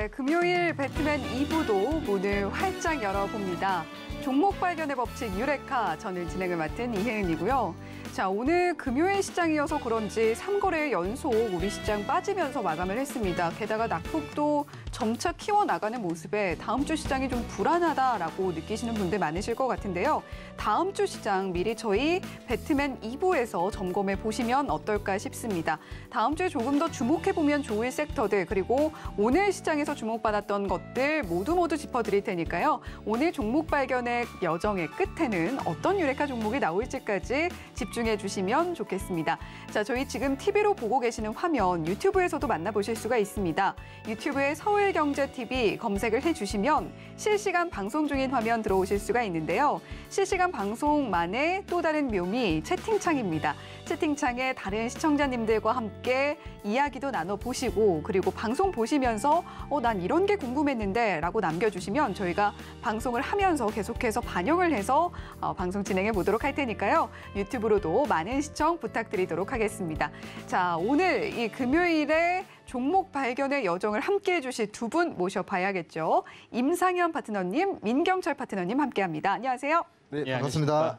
네, 금요일 배트맨 2부도 문을 활짝 열어봅니다. 종목 발견의 법칙 유레카 전을 진행을 맡은 이혜은이고요. 자, 오늘 금요일 시장이어서 그런지 3거래 연속 우리 시장 빠지면서 마감을 했습니다. 게다가 낙폭도 점차 키워나가는 모습에 다음 주 시장이 좀 불안하다라고 느끼시는 분들 많으실 것 같은데요. 다음 주 시장 미리 저희 배트맨 2부에서 점검해 보시면 어떨까 싶습니다. 다음 주에 조금 더 주목해보면 좋을 섹터들 그리고 오늘 시장에서 주목받았던 것들 모두 모두 짚어드릴 테니까요. 오늘 종목 발견의 여정의 끝에는 어떤 유레카 종목이 나올지까지 집중 해 시청해 주시면 좋겠습니다. 자, 저희 지금 TV로 보고 계시는 화면 유튜브에서도 만나보실 수가 있습니다. 유튜브에 서울경제TV 검색을 해주시면 실시간 방송 중인 화면 들어오실 수가 있는데요. 실시간 방송만의 또 다른 묘미 채팅창입니다. 채팅창에 다른 시청자님들과 함께 이야기도 나눠보시고 그리고 방송 보시면서 어, 난 이런 게 궁금했는데 라고 남겨주시면 저희가 방송을 하면서 계속해서 반영을 해서 어, 방송 진행해 보도록 할 테니까요. 유튜브로도 많은 시청 부탁드리도록 하겠습니다. 자, 오늘 이 금요일에 종목 발견의 여정을 함께해 주실 두 분 모셔봐야겠죠. 임상현 파트너님, 민경철 파트너님 함께합니다. 안녕하세요. 네, 예, 반갑습니다.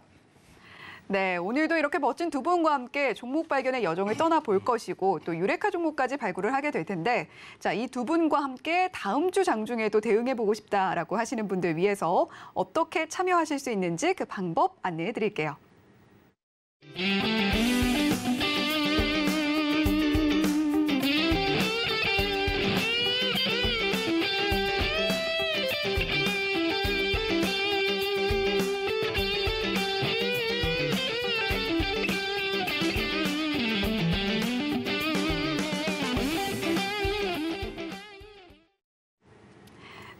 네, 오늘도 이렇게 멋진 두 분과 함께 종목 발견의 여정을 떠나볼 것이고 또 유레카 종목까지 발굴을 하게 될 텐데 자, 이 두 분과 함께 다음 주 장중에도 대응해보고 싶다라고 하시는 분들 위해서 어떻게 참여하실 수 있는지 그 방법 안내해드릴게요.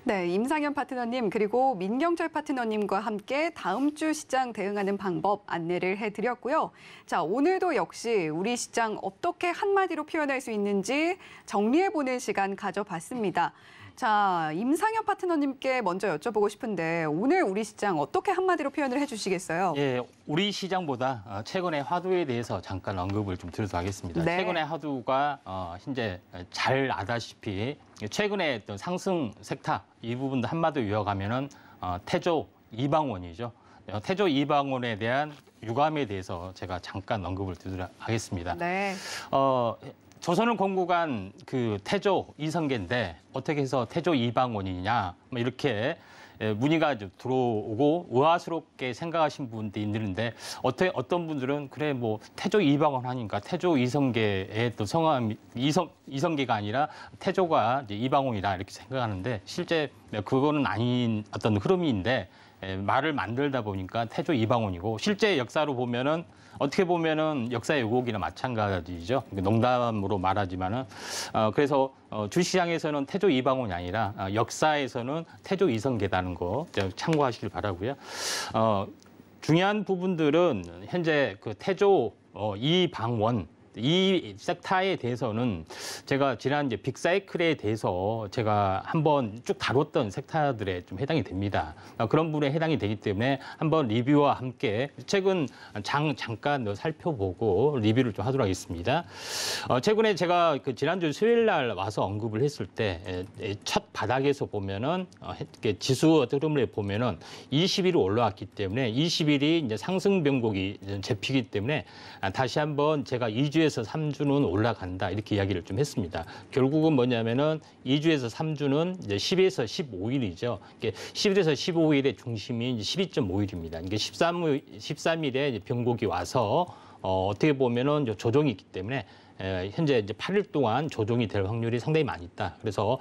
네, 임상현 파트너님 그리고 민경철 파트너님과 함께 다음 주 시장 대응하는 방법 안내를 해드렸고요. 자, 오늘도 역시 우리 시장 어떻게 한마디로 표현할 수 있는지 정리해보는 시간 가져봤습니다. 자, 임상현 파트너님께 먼저 여쭤보고 싶은데 오늘 우리 시장 어떻게 한마디로 표현을 해주시겠어요? 예, 우리 시장보다 어, 최근의 화두에 대해서 잠깐 언급을 좀 드려도 하겠습니다. 네. 최근의 화두가 어, 현재 잘 아다시피 최근에 어떤 상승 색타 이 부분도 한마디로 요약하면은 어, 태조 이방원이죠. 태조 이방원에 대한 유감에 대해서 제가 잠깐 언급을 드리도록 하겠습니다. 네. 어, 조선을 공국한 그 태조 이성계인데 어떻게 해서 태조 이방원이냐 뭐 이렇게 예, 문의가 들어오고 의아스럽게 생각하신 분들이 있는데 어떻게 어떤 분들은 그래 뭐 태조 이방원 하니까 태조 이성계의 또 성함 이성 이성계가 아니라 태조가 이방원이다 이렇게 생각하는데 실제 그거는 아닌 어떤 흐름인데 예, 말을 만들다 보니까 태조 이방원이고 실제 역사로 보면은 어떻게 보면은 역사의 왜곡이나 마찬가지죠. 그러니까 농담으로 말하지만은 어, 그래서 어, 주시장에서는 태조 이방원이 아니라 어, 역사에서는 태조 이성계라는 거 참고하시길 바라고요. 어, 중요한 부분들은 현재 그 태조 어, 이방원 이 섹타에 대해서는 제가 지난 이제 빅사이클에 대해서 제가 한번 쭉 다뤘던 섹타들에 좀 해당이 됩니다. 아, 그런 부 분에 해당이 되기 때문에 한번 리뷰와 함께 최근 장, 잠깐 살펴보고 리뷰를 좀 하도록 하겠습니다. 어, 최근에 제가 그 지난주 수요일 날 와서 언급을 했을 때 첫 바닥에서 보면은 어, 지수 흐름을 보면은 20일이 올라왔기 때문에 20일이 이제 상승 변곡이 잡히기 때문에 아, 다시 한번 제가 2주 2주에서 3주는 올라간다 이렇게 이야기를 좀 했습니다. 결국은 뭐냐면은 2주에서 3주는 이제 10에서 15일이죠. 이게 10에서 15일의 중심이 이제 12.5일입니다. 이게 13일, 13일에 이제 변곡이 와서 어, 어떻게 보면은 조정이 있기 때문에 에, 현재 이제 8일 동안 조정이 될 확률이 상당히 많이 있다. 그래서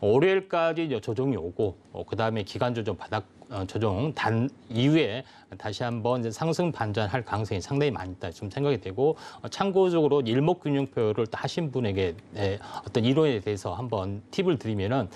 월요일까지 조정이 오고 어, 그다음에 기간 조정 받았고 어, 조정 단 이후에 다시 한번 이제 상승 반전할 가능성이 상당히 많이 있다 좀 생각이 되고 어, 참고적으로 일목균형표를 또 하신 분에게 네, 어떤 이론에 대해서 한번 팁을 드리면은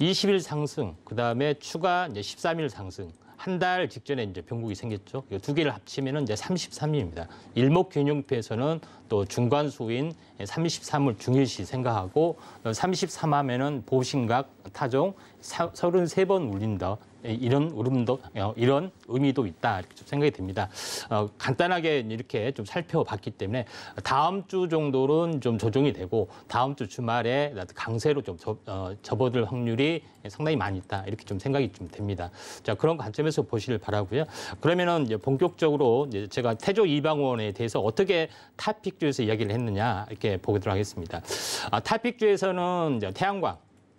20일 상승 그다음에 추가 이제 13일 상승 한 달 직전에 이제 변곡이 생겼죠. 이두 개를 합치면은 이제 33일입니다. 일목균형표에서는 또 중간수인 33을 중일시 생각하고 33하면은 보신각 타종 33번 울린다. 예, 이런 울음도 어, 이런 의미도 있다 이렇게 좀 생각이 듭니다. 어, 간단하게 이렇게 좀 살펴봤기 때문에 다음 주 정도는 좀 조정이 되고 다음 주 주말에 강세로 좀 접, 어, 접어들 확률이 상당히 많이 있다 이렇게 좀 생각이 좀 됩니다. 자 그런 관점에서 보시길 바라고요. 그러면은 이제 본격적으로 이제 제가 태조 이방원에 대해서 어떻게 타픽주에서 이야기를 했느냐 이렇게 보도록 하겠습니다. 아, 타픽주에서는 태양광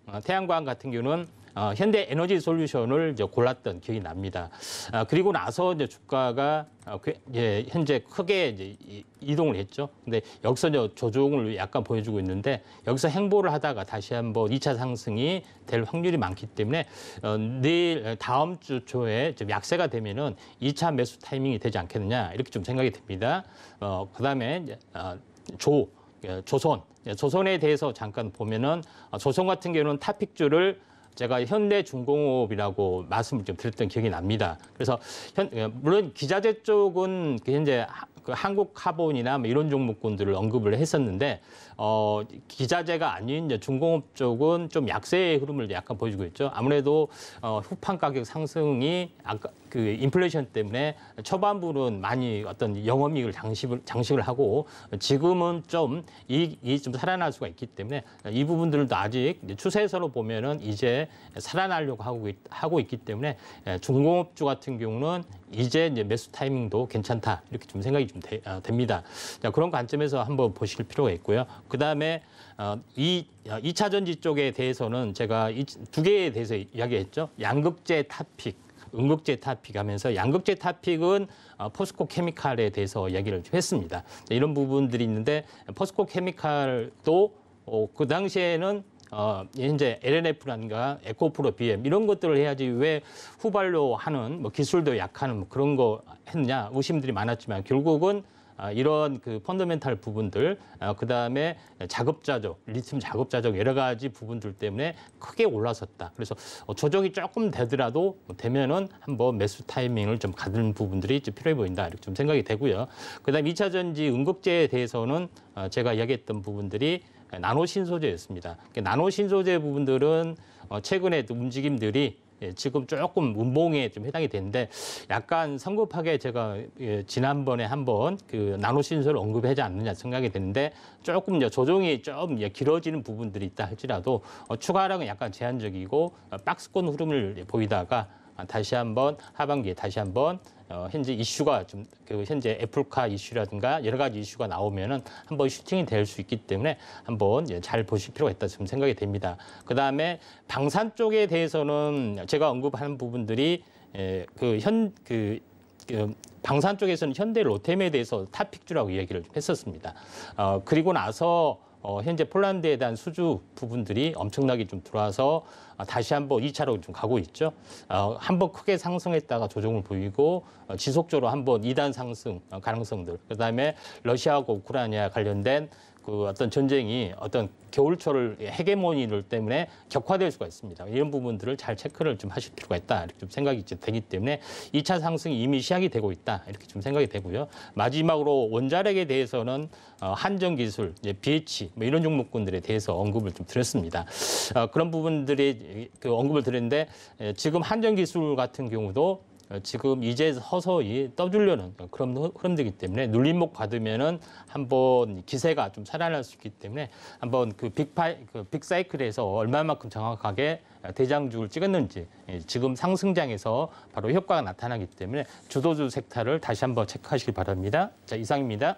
어, 태양광 같은 경우는 어, 현대 에너지 솔루션을 이제 골랐던 기억이 납니다. 아, 그리고 나서 이제 주가가 어, 그, 예, 현재 크게 이제 이동을 했죠. 근데 여기서 이제 조종을 약간 보여주고 있는데 여기서 행보를 하다가 다시 한번 2차 상승이 될 확률이 많기 때문에 어, 내일 어, 다음 주 초에 좀 약세가 되면은 2차 매수 타이밍이 되지 않겠느냐 이렇게 좀 생각이 됩니다. 어, 그다음에 이제, 어, 조 예, 조선 예, 조선에 대해서 잠깐 보면은 어, 조선 같은 경우는 타픽주를 제가 현대 중공업이라고 말씀을 좀 드렸던 기억이 납니다. 그래서 현, 예, 물론 기자재 쪽은 그 현재 그 한국 카본이나 뭐 이런 종목군들을 언급을 했었는데 어, 기자재가 아닌 이제 중공업 쪽은 좀 약세의 흐름을 약간 보여주고 있죠. 아무래도 어, 후판 가격 상승이 아까 그 인플레이션 때문에 초반부는 많이 어떤 영업이익을 장식을, 장식을 하고 지금은 좀 이익이 좀 살아날 수가 있기 때문에 이 부분들도 아직 추세서로 보면은 이제 살아나려고 하고, 있, 하고 있기 때문에 중공업주 같은 경우는 이제 이제 매수 타이밍도 괜찮다 이렇게 좀 생각이 좀 되, 어, 아, 됩니다. 자, 그런 관점에서 한번 보실 필요가 있고요. 그 다음에 어, 이 2차 어, 전지 쪽에 대해서는 제가 이, 두 개에 대해서 이야기했죠. 양극재 탑픽, 음극재 탑픽 하면서 양극재 탑픽은 어, 포스코 케미칼에 대해서 이야기를 했습니다. 이런 부분들이 있는데 포스코 케미칼도 어, 그 당시에는 어, 현제 LNF라든가 에코프로 BM 이런 것들을 해야지 왜 후발로 하는 뭐 기술도 약하는 뭐 그런 거 했냐 의심들이 많았지만 결국은 어, 이런 그 펀더멘탈 부분들 어, 그다음에 자급자족 리튬 자급자족 여러 가지 부분들 때문에 크게 올라섰다 그래서 어, 조정이 조금 되더라도 뭐 되면은 한번 매수 타이밍을 좀 가는 부분들이 좀 필요해 보인다 이렇게 좀 생각이 되고요 그다음 2차 전지 응급제에 대해서는 제가 이야기했던 부분들이 나노 신소재였습니다. 그러니까 나노 신소재 부분들은 어, 최근에 움직임들이 예, 지금 조금 문봉에 좀 해당이 되는데 약간 성급하게 제가 예, 지난번에 한번 그 나노 신소를 언급하지 않느냐 생각이 되는데 조금 조정이 좀 길어지는 부분들이 있다 할지라도 어, 추가량은 약간 제한적이고 어, 박스권 흐름을 보이다가 아, 다시 한번 하반기에 다시 한번 어, 현재 이슈가 좀 그 현재 애플카 이슈라든가 여러 가지 이슈가 나오면은 한번 슈팅이 될 수 있기 때문에 한번 예, 잘 보실 필요가 있다 지 생각이 됩니다. 그 다음에 방산 쪽에 대해서는 제가 언급하는 부분들이 그현그 예, 그, 그, 방산 쪽에서는 현대 로템에 대해서 탑픽주라고 이야기를 좀 했었습니다. 어, 그리고 나서 어, 현재 폴란드에 대한 수주 부분들이 엄청나게 좀 들어와서 아, 다시 한번 2차로 좀 가고 있죠. 어, 한번 크게 상승했다가 조정을 보이고 어, 지속적으로 한번 2단 상승 어, 가능성들, 그다음에 러시아하고 우크라이나 관련된 그 어떤 전쟁이 어떤 겨울철을 해게모니를 때문에 격화될 수가 있습니다. 이런 부분들을 잘 체크를 좀 하실 필요가 있다. 이렇게 좀 생각이 되기 때문에 2차 상승이 이미 시작이 되고 있다. 이렇게 좀 생각이 되고요. 마지막으로 원자력에 대해서는 어, 한정 기술, BH 뭐 이런 종목군들에 대해서 언급을 좀 드렸습니다. 어, 그런 부분들이 그 언급을 드렸는데 지금 한정 기술 같은 경우도 지금 이제 서서히 떠주려는 그런 흐름들이기 때문에 눌림목 받으면은 한번 기세가 좀 살아날 수 있기 때문에 한번 그 빅파 이그 빅사이클에서 얼마만큼 정확하게 대장주를 찍었는지 예, 지금 상승장에서 바로 효과가 나타나기 때문에 주도주 섹터를 다시 한번 체크하시길 바랍니다. 자 이상입니다.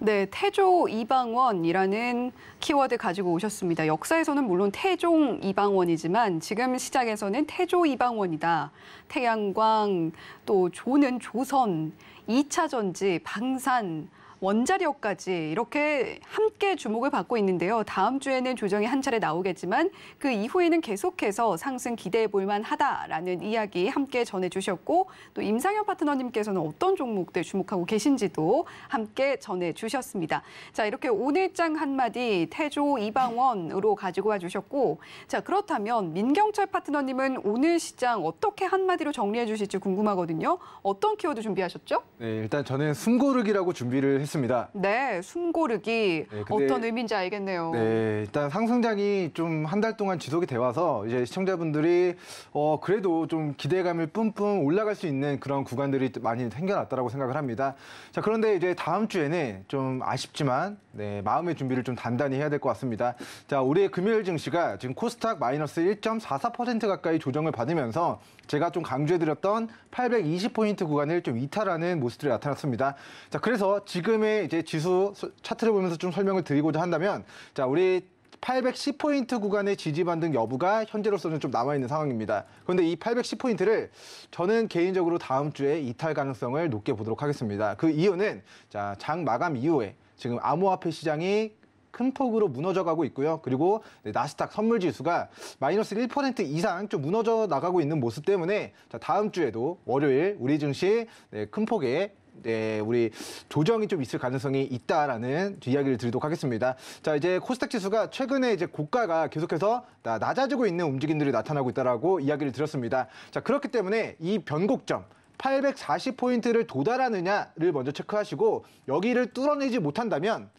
네, 태조 이방원이라는 키워드 가지고 오셨습니다. 역사에서는 물론 태종 이방원이지만 지금 시작에서는 태조 이방원이다. 태양광, 또 조는 조선, 2차 전지, 방산, 원자력까지 이렇게 함께 주목을 받고 있는데요. 다음 주에는 조정이 한 차례 나오겠지만 그 이후에는 계속해서 상승 기대해 볼 만하다라는 이야기 함께 전해주셨고 또 임상현 파트너님께서는 어떤 종목들 주목하고 계신지도 함께 전해주셨습니다. 자 이렇게 오늘장 한마디 태조 이방원으로 가지고 와주셨고 자 그렇다면 민경철 파트너님은 오늘 시장 어떻게 한마디로 정리해 주실지 궁금하거든요. 어떤 키워드 준비하셨죠? 네 일단 저는 숨고르기라고 준비를 재밌습니다. 네, 숨고르기 네, 근데, 어떤 의미인지 알겠네요. 네, 일단 상승장이 좀 한 달 동안 지속이 돼 와서 이제 시청자분들이 어 그래도 좀 기대감을 뿜뿜 올라갈 수 있는 그런 구간들이 많이 생겨났다라고 생각을 합니다. 자, 그런데 이제 다음 주에는 좀 아쉽지만 네, 마음의 준비를 좀 단단히 해야 될 것 같습니다. 자, 우리의 금요일 증시가 지금 코스닥 마이너스 1.44% 가까이 조정을 받으면서 제가 좀 강조해드렸던 820포인트 구간을 좀 이탈하는 모습들이 나타났습니다. 자, 그래서 지금의 이제 지수 차트를 보면서 좀 설명을 드리고자 한다면, 자, 우리 810포인트 구간의 지지 반등 여부가 현재로서는 좀 남아있는 상황입니다. 그런데 이 810포인트를 저는 개인적으로 다음 주에 이탈 가능성을 높게 보도록 하겠습니다. 그 이유는 자, 장 마감 이후에 지금 암호화폐 시장이 큰 폭으로 무너져 가고 있고요. 그리고 나스닥 선물 지수가 마이너스 1% 이상 좀 무너져 나가고 있는 모습 때문에 다음 주에도 월요일 우리 증시 네, 큰폭에 네, 우리 조정이 좀 있을 가능성이 있다라는 이야기를 드리도록 하겠습니다. 자, 이제 코스닥 지수가 최근에 이제 고가가 계속해서 낮아지고 있는 움직임들이 나타나고 있다라고 이야기를 드렸습니다. 자, 그렇기 때문에 이 변곡점 840포인트를 도달하느냐를 먼저 체크하시고 여기를 뚫어내지 못한다면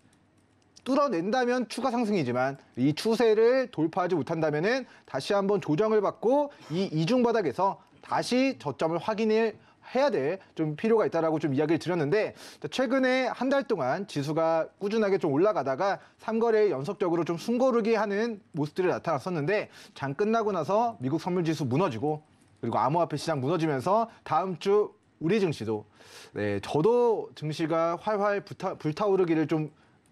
뚫어낸다면 추가 상승이지만 이 추세를 돌파하지 못한다면 다시 한번 조정을 받고 이 이중 바닥에서 다시 저점을 확인을 해야 될 좀 필요가 있다라고 좀 이야기를 드렸는데 최근에 한 달 동안 지수가 꾸준하게 좀 올라가다가 3거래일 연속적으로 좀 숨고르기 하는 모습들이 나타났었는데 장 끝나고 나서 미국 선물 지수 무너지고 그리고 암호화폐 시장 무너지면서 다음 주 우리 증시도 네, 저도 증시가 활활 불타, 불타오르기를 좀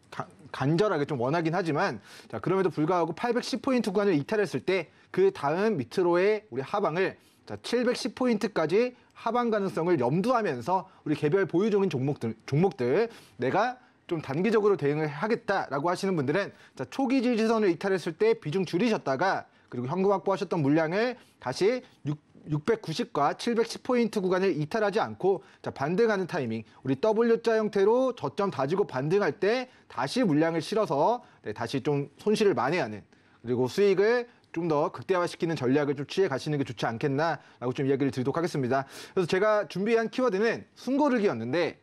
가, 간절하게 좀 원하긴 하지만 자 그럼에도 불구하고 810포인트 구간을 이탈했을 때 그 다음 밑으로의 우리 하방을 자 710포인트까지 하방 가능성을 염두하면서 우리 개별 보유 중인 종목들 종목들 내가 좀 단기적으로 대응을 하겠다라고 하시는 분들은 자, 초기 지지선을 이탈했을 때 비중 줄이셨다가 그리고 현금 확보하셨던 물량을 다시 6 690과 710포인트 구간을 이탈하지 않고 자, 반등하는 타이밍 우리 W자 형태로 저점 다지고 반등할 때 다시 물량을 실어서 네, 다시 좀 손실을 만회하는 그리고 수익을 좀 더 극대화시키는 전략을 좀 취해 가시는 게 좋지 않겠나라고 좀 이야기를 드리도록 하겠습니다. 그래서 제가 준비한 키워드는 순고르기였는데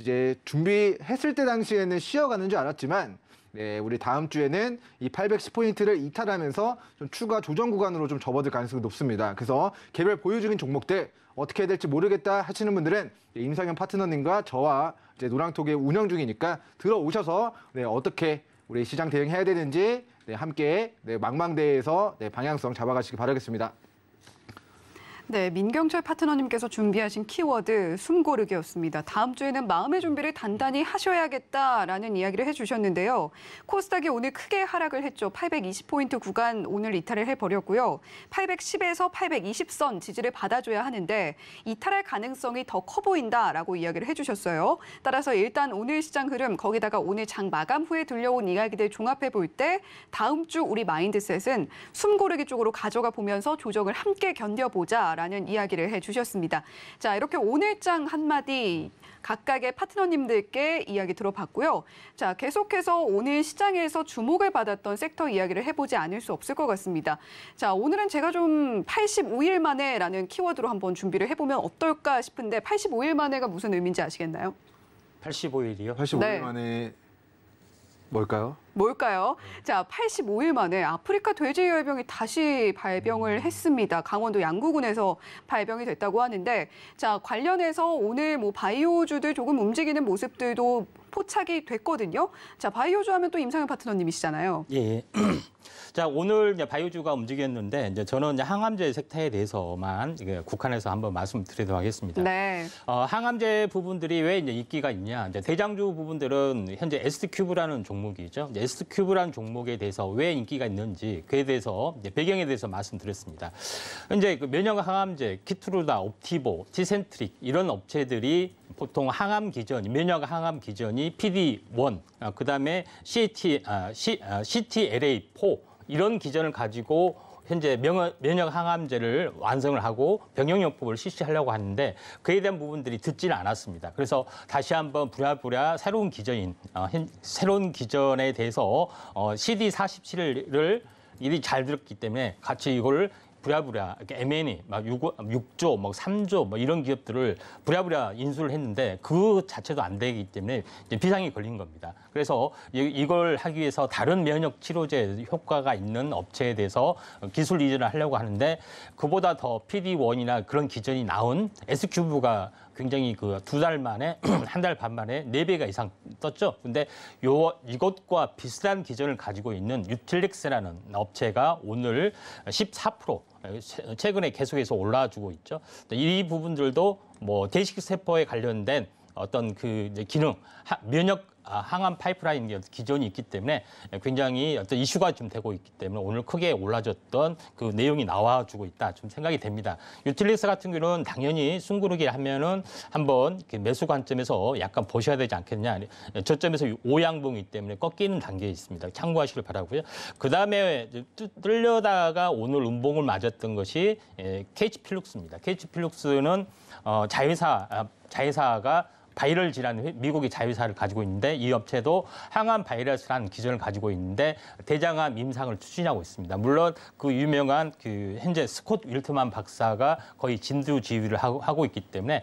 이제 준비했을 때 당시에는 쉬어가는 줄 알았지만 네, 우리 다음 주에는 이 810포인트를 이탈하면서 좀 추가 조정 구간으로 좀 접어들 가능성이 높습니다. 그래서 개별 보유 중인 종목들 어떻게 해야 될지 모르겠다 하시는 분들은 임상현 파트너님과 저와 이제 노랑톡의 운영 중이니까 들어오셔서 네, 어떻게 우리 시장 대응해야 되는지 네, 함께 네, 망망대에서 네, 방향성 잡아가시기 바라겠습니다. 네, 민경철 파트너님께서 준비하신 키워드 숨고르기였습니다. 다음 주에는 마음의 준비를 단단히 하셔야겠다라는 이야기를 해주셨는데요. 코스닥이 오늘 크게 하락을 했죠. 820포인트 구간 오늘 이탈을 해버렸고요. 810에서 820선 지지를 받아줘야 하는데 이탈할 가능성이 더 커 보인다라고 이야기를 해주셨어요. 따라서 일단 오늘 시장 흐름 거기다가 오늘 장 마감 후에 들려온 이야기들 종합해 볼 때 다음 주 우리 마인드셋은 숨고르기 쪽으로 가져가 보면서 조정을 함께 견뎌보자 라는 이야기를 해주셨습니다. 자 이렇게 오늘장 한마디 각각의 파트너님들께 이야기 들어봤고요. 자, 계속해서 오늘 시장에서 주목을 받았던 섹터 이야기를 해보지 않을 수 없을 것 같습니다. 자, 오늘은 제가 좀 85일 만에라는 키워드로 한번 준비를 해보면 어떨까 싶은데 85일 만에가 무슨 의미인지 아시겠나요? 85일이요? 85일 네. 만에 뭘까요? 뭘까요? 자, 85일 만에 아프리카 돼지열병이 다시 발병을 음. 했습니다. 강원도 양구군에서 발병이 됐다고 하는데, 자, 관련해서 오늘 뭐 바이오주들 조금 움직이는 모습들도 포착이 됐거든요. 자, 바이오주 하면 또 임상현 파트너님이시잖아요. 예. 예. 자, 오늘 이제 바이오주가 움직였는데 이제 저는 이제 항암제 색태에 대해서만 국한해서 한번 말씀드리도록 하겠습니다. 네. 어, 항암제 부분들이 왜 이제 인기가 있냐? 이제 대장주 부분들은 현재 S 큐브라는 종목이죠. S 큐브라는 종목에 대해서 왜 인기가 있는지 그에 대해서 배경에 대해서 말씀드렸습니다. 현재 그 면역 항암제 키투루다, 옵티보, 티센트릭 이런 업체들이 보통 항암 기전, 면역 항암 기전이 EPD1, 아, 그다음에 CT, 아, C, 아, CTLA4 이런 기전을 가지고 현재 면역 면역 항암제를 완성을 하고 병용요법을 실시하려고 하는데 그에 대한 부분들이 듣지는 않았습니다. 그래서 다시 한번 부랴부랴 새로운 기전인 어, 현, 새로운 기전에 대해서 어, CD47을 일이 잘 들었기 때문에 같이 이걸 부랴부랴 이렇게 M&A e, 막 6, 조막 3조 뭐 이런 기업들을 부랴부랴 인수를 했는데 그 자체도 안 되기 때문에 이제 비상이 걸린 겁니다. 그래서 이걸 하기 위해서 다른 면역 치료제 효과가 있는 업체에 대해서 기술 이전을 하려고 하는데 그보다 더 PD1이나 그런 기전이 나온 S큐브가 굉장히 그 두 달 만에 한 달 반 만에 네 배가 이상 떴죠. 근데 요 이것과 비슷한 기전을 가지고 있는 유틸릭스라는 업체가 오늘 14% 아, 최근에 계속해서 올라주고 있죠. 이 부분들도 뭐 대식 세포에 관련된 어떤 그 기능, 면역 아, 항암 파이프라인 기존이 있기 때문에 굉장히 어떤 이슈가 좀 되고 있기 때문에 오늘 크게 올라졌던 그 내용이 나와주고 있다 좀 생각이 됩니다. 유틸리스 같은 경우는 당연히 숨고르기 하면은 한번 그 매수 관점에서 약간 보셔야 되지 않겠냐. 저점에서 오양봉이 때문에 꺾이는 단계에 있습니다. 참고하시길 바라고요. 그 다음에 뚫려다가 오늘 음봉을 맞았던 것이 예, 케이치 필룩스입니다. 케이치 필룩스는 어, 자회사 아, 자회사가 바이럴 질환 미국이 자회사를 가지고 있는데 이 업체도 항암 바이러스라는 기준을 가지고 있는데 대장암 임상을 추진하고 있습니다. 물론 그 유명한 그 현재 스콧 윌트만 박사가 거의 진두 지휘를 하고, 하고 있기 때문에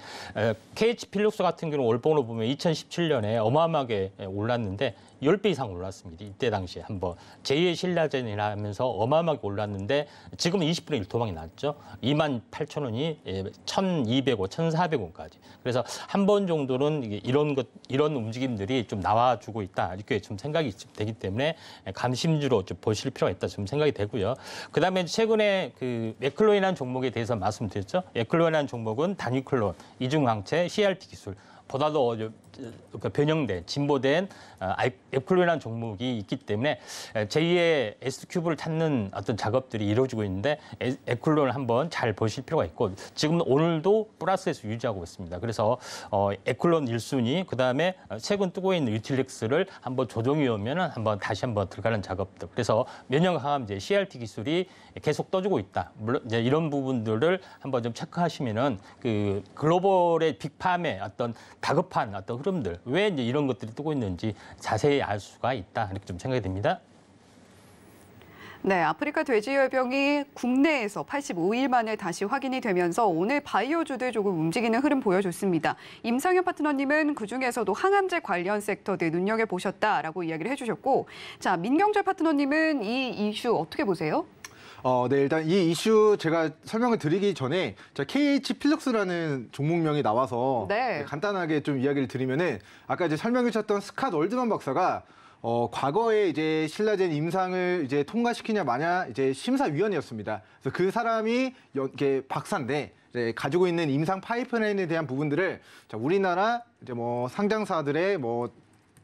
KH 필록스 같은 경우 는월봉으로 보면 2017년에 어마어마하게 올랐는데 10배 이상 올랐습니다. 이때 당시에 한번 제2의 신라전이라 하면서 어마어마하게 올랐는데 지금은 20분의 1도망이 났죠. 2만 8천 원이 1,200원, 예, 1,400원까지. 그래서 한 번 정도는 이런 것, 이런 움직임들이 좀 나와주고 있다. 이렇게 좀 생각이 되기 때문에 감심주로 좀 보실 필요가 있다. 좀 생각이 되고요. 그 다음에 최근에 그맥클로이라는 종목에 대해서 말씀드렸죠. 맥클로이라는 종목은 단위 클론, 이중항체, CRT 기술, 보다도 그러니까 변형된, 진보된 어, 애플로이라는 종목이 있기 때문에 제2의 S큐브를 찾는 어떤 작업들이 이루어지고 있는데 애클로를 한번 잘 보실 필요가 있고 지금 오늘도 플러스에서 유지하고 있습니다. 그래서 어, 에클론 1순위, 그다음에 어, 최근 뜨고 있는 유틸릭스를 한번 조정이 오면 한번 다시 한번 들어가는 작업들. 그래서 면역 항암 제 CRT 기술이 계속 떠주고 있다. 물론 이제 이런 부분들을 한번 좀 체크하시면은 그 글로벌의 빅팜의 어떤 다급한 어떤 흐름들, 왜 이제 이런 것들이 뜨고 있는지 자세히 알 수가 있다. 이렇게 좀 생각이 됩니다. 네, 아프리카 돼지열병이 국내에서 85일 만에 다시 확인이 되면서 오늘 바이오주들 조금 움직이는 흐름 보여줬습니다. 임상현 파트너님은 그중에서도 항암제 관련 섹터들 눈여겨보셨다라고 이야기를 해주셨고 자 민경철 파트너님은 이 이슈 어떻게 보세요? 어, 네, 일단 이 이슈 제가 설명을 드리기 전에 자, KH 필룩스라는 종목명이 나와서 네. 네. 간단하게 좀 이야기를 드리면은 아까 이제 설명해 주셨던 스캇 월드만 박사가 어, 과거에 이제 신라젠 임상을 이제 통과시키냐 마냐 이제 심사위원이었습니다. 그래서 그 사람이 여, 이렇게 박사인데 이제 가지고 있는 임상 파이프라인에 대한 부분들을 자, 우리나라 이제 뭐 상장사들의 뭐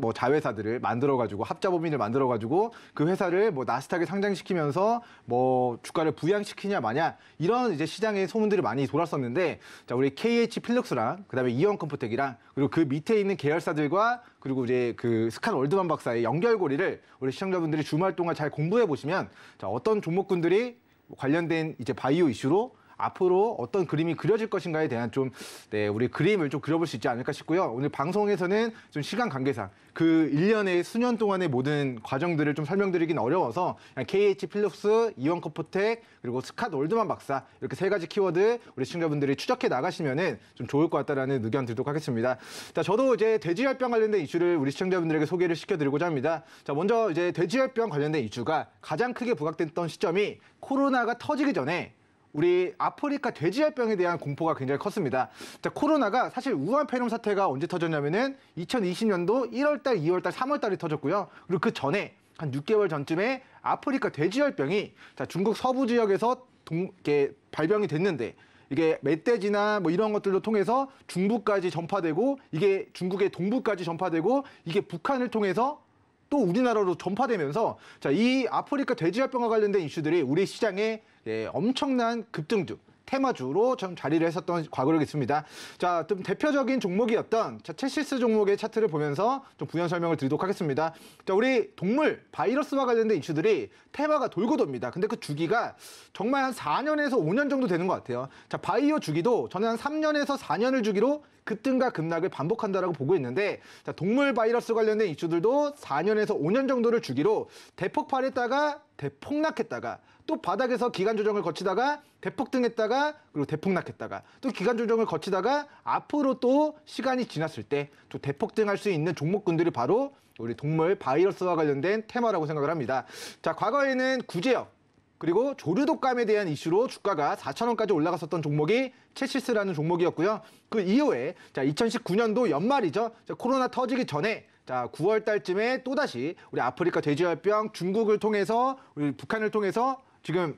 뭐 자회사들을 만들어 가지고 합자 법인을 만들어 가지고 그 회사를 뭐 나스닥에 상장시키면서 뭐 주가를 부양시키냐 마냐 이런 이제 시장의 소문들이 많이 돌았었는데 자 우리 KH 필럭스랑 그다음에 이원 컴포텍이랑 그리고 그 밑에 있는 계열사들과 그리고 이제 그 스칸 월드만 박사의 연결고리를 우리 시청자분들이 주말 동안 잘 공부해 보시면 자 어떤 종목군들이 관련된 이제 바이오 이슈로 앞으로 어떤 그림이 그려질 것인가에 대한 좀 네, 우리 그림을 좀 그려볼 수 있지 않을까 싶고요. 오늘 방송에서는 좀 시간 관계상 그 1년의 수년 동안의 모든 과정들을 좀 설명드리긴 어려워서 KH 필립스, 이원 커포텍, 그리고 스캇 올드만 박사 이렇게 세 가지 키워드 우리 시청자분들이 추적해 나가시면좀 좋을 것 같다라는 의견 드리도록 하겠습니다. 자, 저도 이제 돼지열병 관련된 이슈를 우리 시청자분들에게 소개를 시켜드리고자 합니다. 자, 먼저 이제 돼지열병 관련된 이슈가 가장 크게 부각됐던 시점이 코로나가 터지기 전에 우리 아프리카 돼지열병에 대한 공포가 굉장히 컸습니다. 자, 코로나가 사실 우한 폐렴 사태가 언제 터졌냐면은 2020년도 1월달, 2월달, 3월달이 터졌고요. 그리고 그 전에 한 6개월 전쯤에 아프리카 돼지열병이 자, 중국 서부 지역에서 동, 이렇게 발병이 됐는데 이게 멧돼지나 뭐 이런 것들로 통해서 중부까지 전파되고 이게 중국의 동부까지 전파되고 이게 북한을 통해서 또 우리나라로 전파되면서 자, 이 아프리카 돼지열병과 관련된 이슈들이 우리 시장에 예, 엄청난 급등주 테마주로 좀 자리를 했었던 과거를 있습니다. 자, 좀 대표적인 종목이었던 첼시스 종목의 차트를 보면서 좀 부연 설명을 드리도록 하겠습니다. 자, 우리 동물 바이러스와 관련된 이슈들이 테마가 돌고 돕니다. 근데 그 주기가 정말 한 4년에서 5년 정도 되는 것 같아요. 자, 바이오 주기도 저는 한 3년에서 4년을 주기로 급등과 급락을 반복한다라고 보고 있는데 자, 동물 바이러스 관련된 이슈들도 4년에서 5년 정도를 주기로 대폭발했다가 대폭락했다가 또 바닥에서 기간 조정을 거치다가 대폭 등했다가 그리고 대폭 낙했다가 또 기간 조정을 거치다가 앞으로 또 시간이 지났을 때 또 대폭 등할 수 있는 종목군들이 바로 우리 동물 바이러스와 관련된 테마라고 생각을 합니다. 자, 과거에는 구제역 그리고 조류독감에 대한 이슈로 주가가 4천원까지 올라갔었던 종목이 체시스라는 종목이었고요. 그 이후에 자 2019년도 연말이죠. 자, 코로나 터지기 전에 자 9월 달쯤에 또다시 우리 아프리카 돼지열병 중국을 통해서 우리 북한을 통해서 지금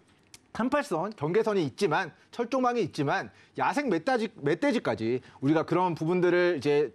한팔선 경계선이 있지만 철조망이 있지만 야생 멧돼지, 멧돼지까지 우리가 그런 부분들을 이제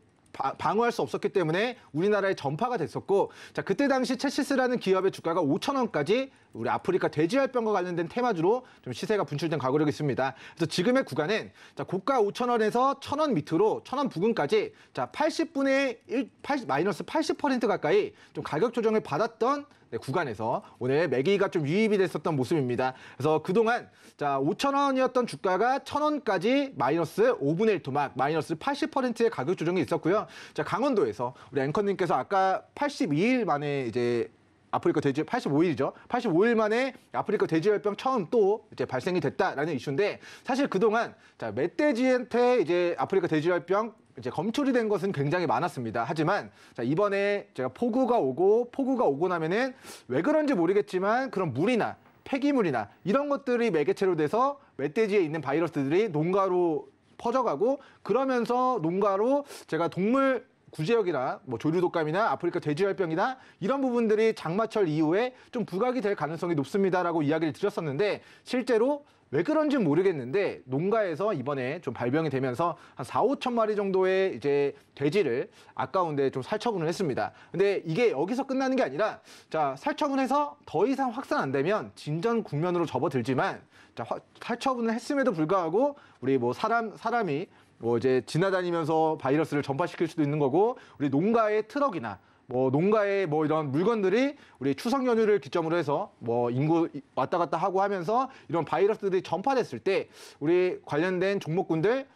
방어할 수 없었기 때문에 우리나라에 전파가 됐었고 자 그때 당시 체시스라는 기업의 주가가 5천 원까지 우리 아프리카 돼지열병과 관련된 테마주로 좀 시세가 분출된 과거력이 있습니다. 그래서 지금의 구간은 자 고가 5천 원에서 1천원 밑으로 천원 부근까지 자 80분의 1 80, 마이너스 80% 가까이 좀 가격 조정을 받았던 네, 구간에서 오늘 매기가 좀 유입이 됐었던 모습입니다. 그래서 그동안 자 5천 원이었던 주가가 천 원까지 마이너스 5분의 1 토막 마이너스 80%의 가격 조정이 있었고요. 자 강원도에서 우리 앵커님께서 아까 82일 만에 이제 아프리카 돼지 85일이죠. 85일 만에 아프리카 돼지열병 처음 또 이제 발생이 됐다라는 이슈인데 사실 그동안 자, 멧돼지한테 이제 아프리카 돼지열병 이제 검출이 된 것은 굉장히 많았습니다. 하지만 자, 이번에 제가 폭우가 오고 폭우가 오고 나면은 왜 그런지 모르겠지만 그런 물이나 폐기물이나 이런 것들이 매개체로 돼서 멧돼지에 있는 바이러스들이 농가로 퍼져가고 그러면서 농가로 제가 동물 구제역이나 뭐 조류독감이나 아프리카 돼지열병이나 이런 부분들이 장마철 이후에 좀 부각이 될 가능성이 높습니다라고 이야기를 드렸었는데 실제로 왜 그런지 모르겠는데 농가에서 이번에 좀 발병이 되면서 한 4, 5천 마리 정도의 이제 돼지를 아까운데 좀 살처분을 했습니다. 근데 이게 여기서 끝나는 게 아니라 자 살처분해서 더 이상 확산 안 되면 진전 국면으로 접어들지만 자 화, 살처분을 했음에도 불구하고 우리 뭐 사람 사람이 뭐 이제 지나다니면서 바이러스를 전파시킬 수도 있는 거고 우리 농가의 트럭이나 뭐 농가의 뭐 이런 물건들이 우리 추석 연휴를 기점으로 해서 뭐 인구 왔다 갔다 하고 하면서 이런 바이러스들이 전파됐을 때 우리 관련된 종목군들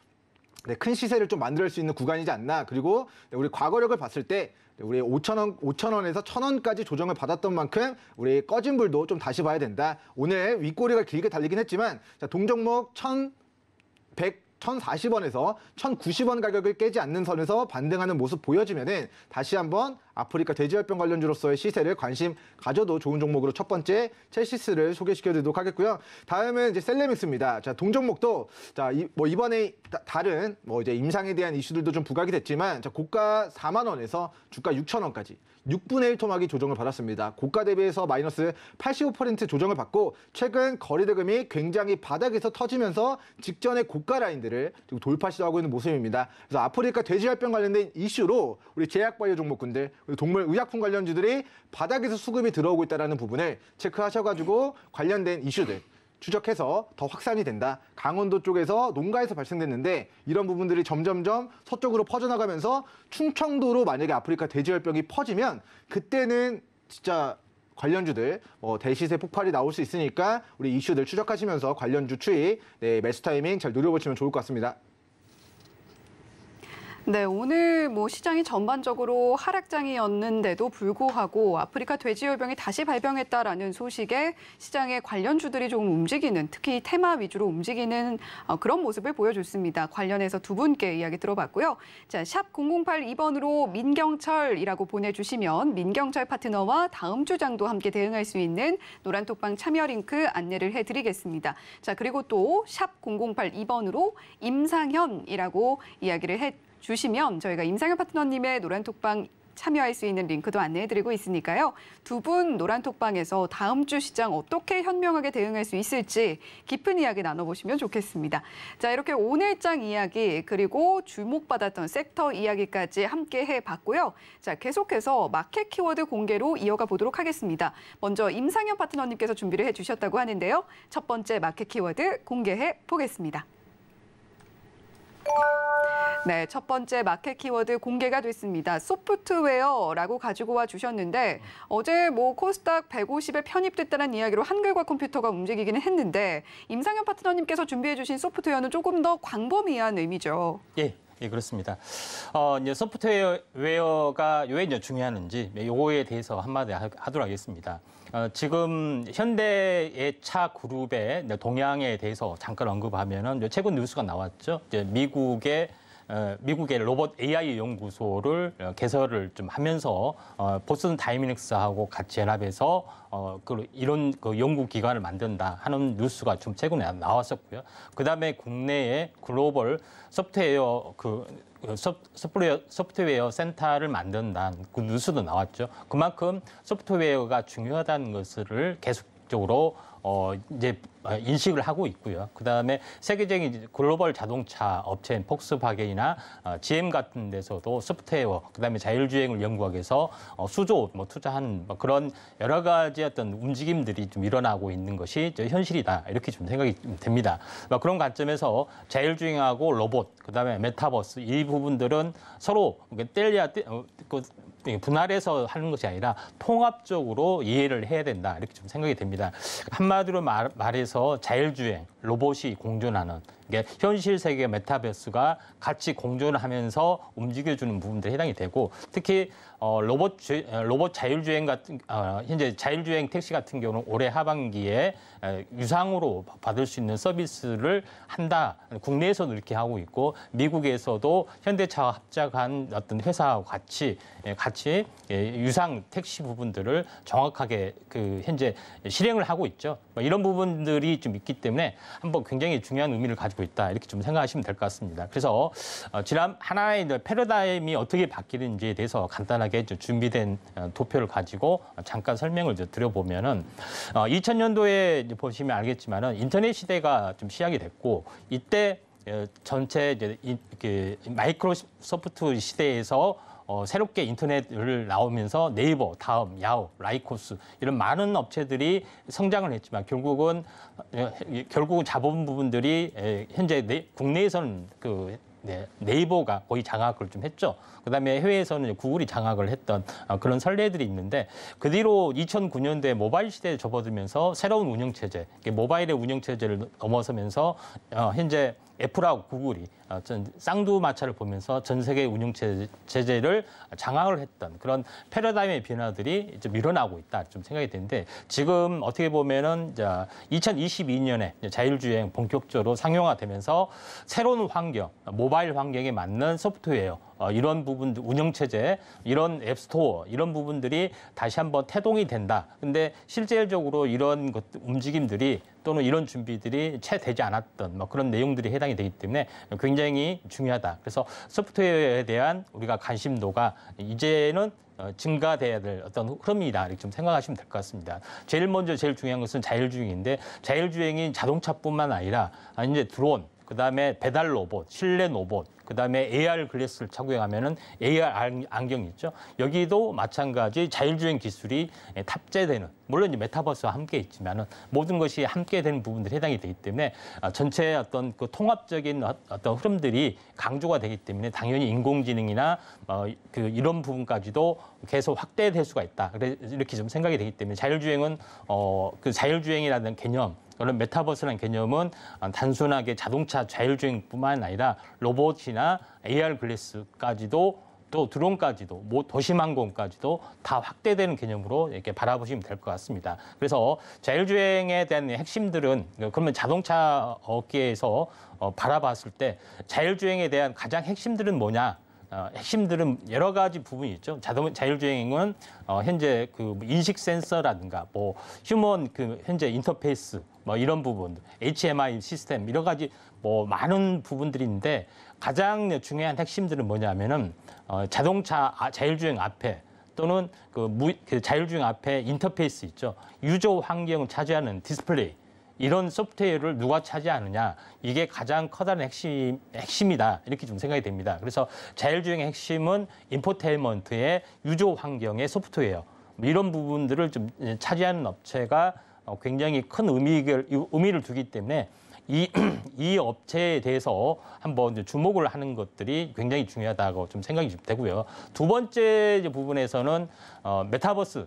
네, 큰 시세를 좀 만들 수 있는 구간이지 않나. 그리고 네, 우리 과거력을 봤을 때 네, 우리 5천원5 0원에서1천원까지 조정을 받았던 만큼 우리 꺼진 불도 좀 다시 봐야 된다. 오늘 윗꼬리가 길게 달리긴 했지만 자, 동종목 1,100 1,040원에서 1,090원 가격을 깨지 않는 선에서 반등하는 모습 보여지면은 다시 한번 아프리카 돼지열병 관련주로서의 시세를 관심 가져도 좋은 종목으로 첫 번째 첼시스를 소개시켜 드리도록 하겠고요. 다음은 이제 셀레믹스입니다. 자, 동종목도 자, 이, 뭐 이번에 다, 다른 뭐 이제 임상에 대한 이슈들도 좀 부각이 됐지만 자, 고가 4만 원에서 주가 6천 원까지 6분의 1 토막이 조정을 받았습니다. 고가 대비해서 마이너스 85% 조정을 받고 최근 거래 대금이 굉장히 바닥에서 터지면서 직전의 고가 라인들을 지금 돌파 시도하고 있는 모습입니다. 그래서 아프리카 돼지열병 관련된 이슈로 우리 제약바이오 종목군들, 동물 의약품 관련주들이 바닥에서 수급이 들어오고 있다는 부분을 체크하셔가지고 관련된 이슈들 추적해서 더 확산이 된다. 강원도 쪽에서 농가에서 발생됐는데 이런 부분들이 점점점 서쪽으로 퍼져나가면서 충청도로 만약에 아프리카 돼지열병이 퍼지면 그때는 진짜 관련주들 뭐 대시세 폭발이 나올 수 있으니까 우리 이슈들 추적하시면서 관련주 추이 네, 매수 타이밍 잘 노려보시면 좋을 것 같습니다. 네, 오늘 뭐 시장이 전반적으로 하락장이었는데도 불구하고 아프리카 돼지열병이 다시 발병했다라는 소식에 시장의 관련주들이 조금 움직이는 특히 테마 위주로 움직이는 어, 그런 모습을 보여줬습니다. 관련해서 두 분께 이야기 들어봤고요. 자, 샵 0082번으로 민경철이라고 보내주시면 민경철 파트너와 다음 주장도 함께 대응할 수 있는 노란톡방 참여 링크 안내를 해드리겠습니다. 자, 그리고 또 샵 0082번으로 임상현이라고 이야기를 했 주시면 저희가 임상현 파트너님의 노란톡방 참여할 수 있는 링크도 안내해드리고 있으니까요. 두 분 노란톡방에서 다음 주 시장 어떻게 현명하게 대응할 수 있을지 깊은 이야기 나눠보시면 좋겠습니다. 자 이렇게 오늘장 이야기 그리고 주목받았던 섹터 이야기까지 함께 해봤고요. 자 계속해서 마켓 키워드 공개로 이어가 보도록 하겠습니다. 먼저 임상현 파트너님께서 준비를 해주셨다고 하는데요. 첫 번째 마켓 키워드 공개해 보겠습니다. 네, 첫 번째 마켓 키워드 공개가 됐습니다. 소프트웨어라고 가지고 와 주셨는데 어제 뭐 코스닥 150에 편입됐다는 이야기로 한글과 컴퓨터가 움직이기는 했는데 임상현 파트너님께서 준비해 주신 소프트웨어는 조금 더 광범위한 의미죠. 예. 예, 그렇습니다. 어, 이제 소프트웨어가 왜 이제 중요한지 요거에 대해서 한마디 하도록 하겠습니다. 어, 지금 현대의 차 그룹의 동향에 대해서 잠깐 언급하면 최근 뉴스가 나왔죠. 이제 미국의 어, 미국의 로봇 AI 연구소를 어, 개설을 좀 하면서 어, 보스턴 다이내믹스하고 같이 연합해서 어, 그 이런 그 연구 기관을 만든다 하는 뉴스가 좀 최근에 나왔었고요. 그다음에 국내에 글로벌 소프트웨어 그 소프트웨어, 소프트웨어 센터를 만든다. 는그 뉴스도 나왔죠. 그만큼 소프트웨어가 중요하다는 것을 계속적으로 어 이제 아, 인식을 하고 있고요. 그다음에 세계적인 글로벌 자동차 업체인 폭스바겐이나 GM 어, 같은 데서도 소프트웨어 그다음에 자율주행을 연구하기 위해서 어, 수조 뭐 투자하는 뭐 그런 여러 가지 어떤 움직임들이 좀 일어나고 있는 것이 현실이다 이렇게 좀 생각이 됩니다. 뭐 그런 관점에서 자율주행하고 로봇, 그다음에 메타버스 이 부분들은 서로 뗄려야 어, 그 분할해서 하는 것이 아니라 통합적으로 이해를 해야 된다 이렇게 좀 생각이 됩니다. 한마디로 말해서 해서 자율주행, 로봇이 공존하는 이게 예, 현실 세계 메타베스가 같이 공존 하면서 움직여주는 부분들에 해당이 되고 특히 어, 로봇 주, 어, 로봇 자율주행 같은 어, 현재 자율주행 택시 같은 경우는 올해 하반기에 유상으로 받을 수 있는 서비스를 한다 국내에서도 이렇게 하고 있고 미국에서도 현대차와 합작한 어떤 회사와 같이 예, 같이 예, 유상 택시 부분들을 정확하게 그 현재 실행을 하고 있죠 뭐 이런 부분들이 좀 있기 때문에 한번 굉장히 중요한 의미를 가지고. 갖고 있다 이렇게 좀 생각하시면 될 것 같습니다. 그래서 어, 지난 하나의 패러다임이 어떻게 바뀌는지에 대해서 간단하게 준비된 어, 도표를 가지고 잠깐 설명을 드려보면은 2000년도에 어, 보시면 알겠지만은 인터넷 시대가 좀 시작이 됐고 이때 전체 이제 마이크로소프트 시대에서 어, 새롭게 인터넷을 나오면서 네이버, 다음, 야후, 라이코스 이런 많은 업체들이 성장을 했지만 결국은 어, 결국은 자본 부분들이 현재 네, 국내에서는 그 네, 네이버가 거의 장악을 좀 했죠. 그다음에 해외에서는 구글이 장악을 했던 어, 그런 선례들이 있는데 그 뒤로 2009년도에 모바일 시대에 접어들면서 새로운 운영 체제, 모바일의 운영 체제를 넘어서면서 어, 현재 애플하고 구글이 어떤 쌍두 마차를 보면서 전 세계 운용체제를 장악을 했던 그런 패러다임의 변화들이 좀 일어나고 있다 좀 생각이 드는데 지금 어떻게 보면은 이제 2022년에 자율주행 본격적으로 상용화되면서 새로운 환경, 모바일 환경에 맞는 소프트웨어 어, 이런 부분 운영 체제, 이런 앱스토어 이런 부분들이 다시 한번 태동이 된다. 근데 실질적으로 이런 것, 움직임들이 또는 이런 준비들이 채 되지 않았던 뭐 그런 내용들이 해당이 되기 때문에 굉장히 중요하다. 그래서 소프트웨어에 대한 우리가 관심도가 이제는 어, 증가돼야 될 어떤 흐름이다 이렇게 좀 생각하시면 될 것 같습니다. 제일 먼저 제일 중요한 것은 자율주행인데 자율주행이 자동차뿐만 아니라 아, 이제 드론 그다음에 배달 로봇, 실내 로봇, 그다음에 AR 글래스를 착용하면은 AR 안경 있죠. 여기도 마찬가지 자율주행 기술이 예, 탑재되는 물론 이제 메타버스와 함께 있지만은 모든 것이 함께 되는 부분들이 해당이 되기 때문에 아, 전체 어떤 그 통합적인 어, 어떤 흐름들이 강조가 되기 때문에 당연히 인공지능이나 어, 그 이런 부분까지도 계속 확대될 수가 있다. 이렇게 좀 생각이 되기 때문에 자율주행은 어그 자율주행이라는 개념 그런 메타버스라는 개념은 단순하게 자동차 자율주행뿐만 아니라 로봇이나 AR 글래스까지도 또 드론까지도 뭐 도심항공까지도 다 확대되는 개념으로 이렇게 바라보시면 될 것 같습니다. 그래서 자율주행에 대한 핵심들은 그러면 자동차 업계에서 어, 바라봤을 때 자율주행에 대한 가장 핵심들은 뭐냐? 어, 핵심들은 여러 가지 부분이 있죠. 자동 자율주행은 어, 현재 그 뭐 인식 센서라든가 뭐 휴먼 그 현재 인터페이스 뭐 이런 부분, HMI 시스템 여러 가지 뭐 많은 부분들인데 가장 중요한 핵심들은 뭐냐면은 어, 자동차 아, 자율주행 앞에 또는 그, 무, 그 자율주행 앞에 인터페이스 있죠. 유조 환경을 차지하는 디스플레이 이런 소프트웨어를 누가 차지하느냐 이게 가장 커다란 핵심, 핵심이다 이렇게 좀 생각이 됩니다. 그래서 자율주행의 핵심은 인포테인먼트의 유조 환경의 소프트웨어 이런 부분들을 좀 예, 차지하는 업체가 어, 굉장히 큰 의미를, 의미를 두기 때문에 이, 이 업체에 대해서 한번 주목을 하는 것들이 굉장히 중요하다고 좀 생각이 되고요. 두 번째 부분에서는 어, 메타버스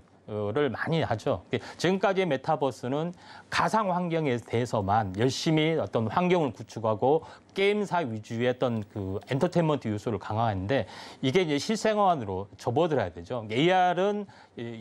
를 많이 하죠. 지금까지의 메타버스는 가상 환경에 대해서만 열심히 어떤 환경을 구축하고 게임사 위주의 어떤 그 엔터테인먼트 요소를 강화하는데 이게 이제 실생활로 접어들어야 되죠. AR은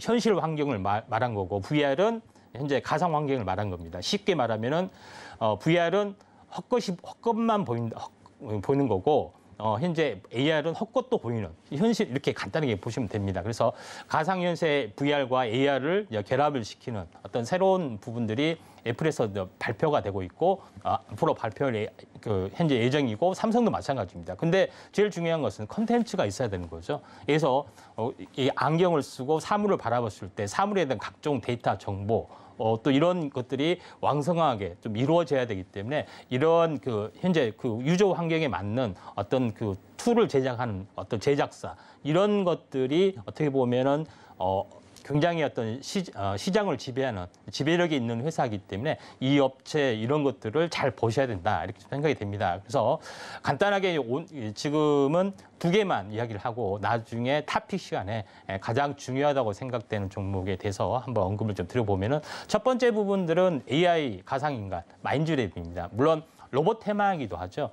현실 환경을 말한 거고 VR은 현재 가상 환경을 말한 겁니다. 쉽게 말하면은 어, VR은 헛것이 헛것만 보인다, 헛, 보이는 거고 어, 현재 AR은 헛것도 보이는 현실 이렇게 간단하게 보시면 됩니다. 그래서 가상현세 VR과 AR을 결합을 시키는 어떤 새로운 부분들이 애플에서 발표가 되고 있고 아, 앞으로 발표를 예, 그 현재 예정이고 삼성도 마찬가지입니다. 근데 제일 중요한 것은 컨텐츠가 있어야 되는 거죠. 그래서 어, 이 안경을 쓰고 사물을 바라봤을 때 사물에 대한 각종 데이터 정보 어, 또 이런 것들이 왕성하게 좀 이루어져야 되기 때문에 이런 그 현재 그 유저 환경에 맞는 어떤 그 툴을 제작하는 어떤 제작사 이런 것들이 어떻게 보면은 어, 굉장히 어떤 시, 어, 장을 지배하는 지배력이 있는 회사이기 때문에 이 업체 이런 것들을 잘 보셔야 된다 이렇게 생각이 됩니다. 그래서 간단하게 온, 지금은 두 개만 이야기를 하고 나중에 탑픽 시간에 예, 가장 중요하다고 생각되는 종목에 대해서 한번 언급을 좀 드려보면은 첫 번째 부분들은 AI 가상인간 마인드랩입니다. 물론 로봇 테마이기도 하죠.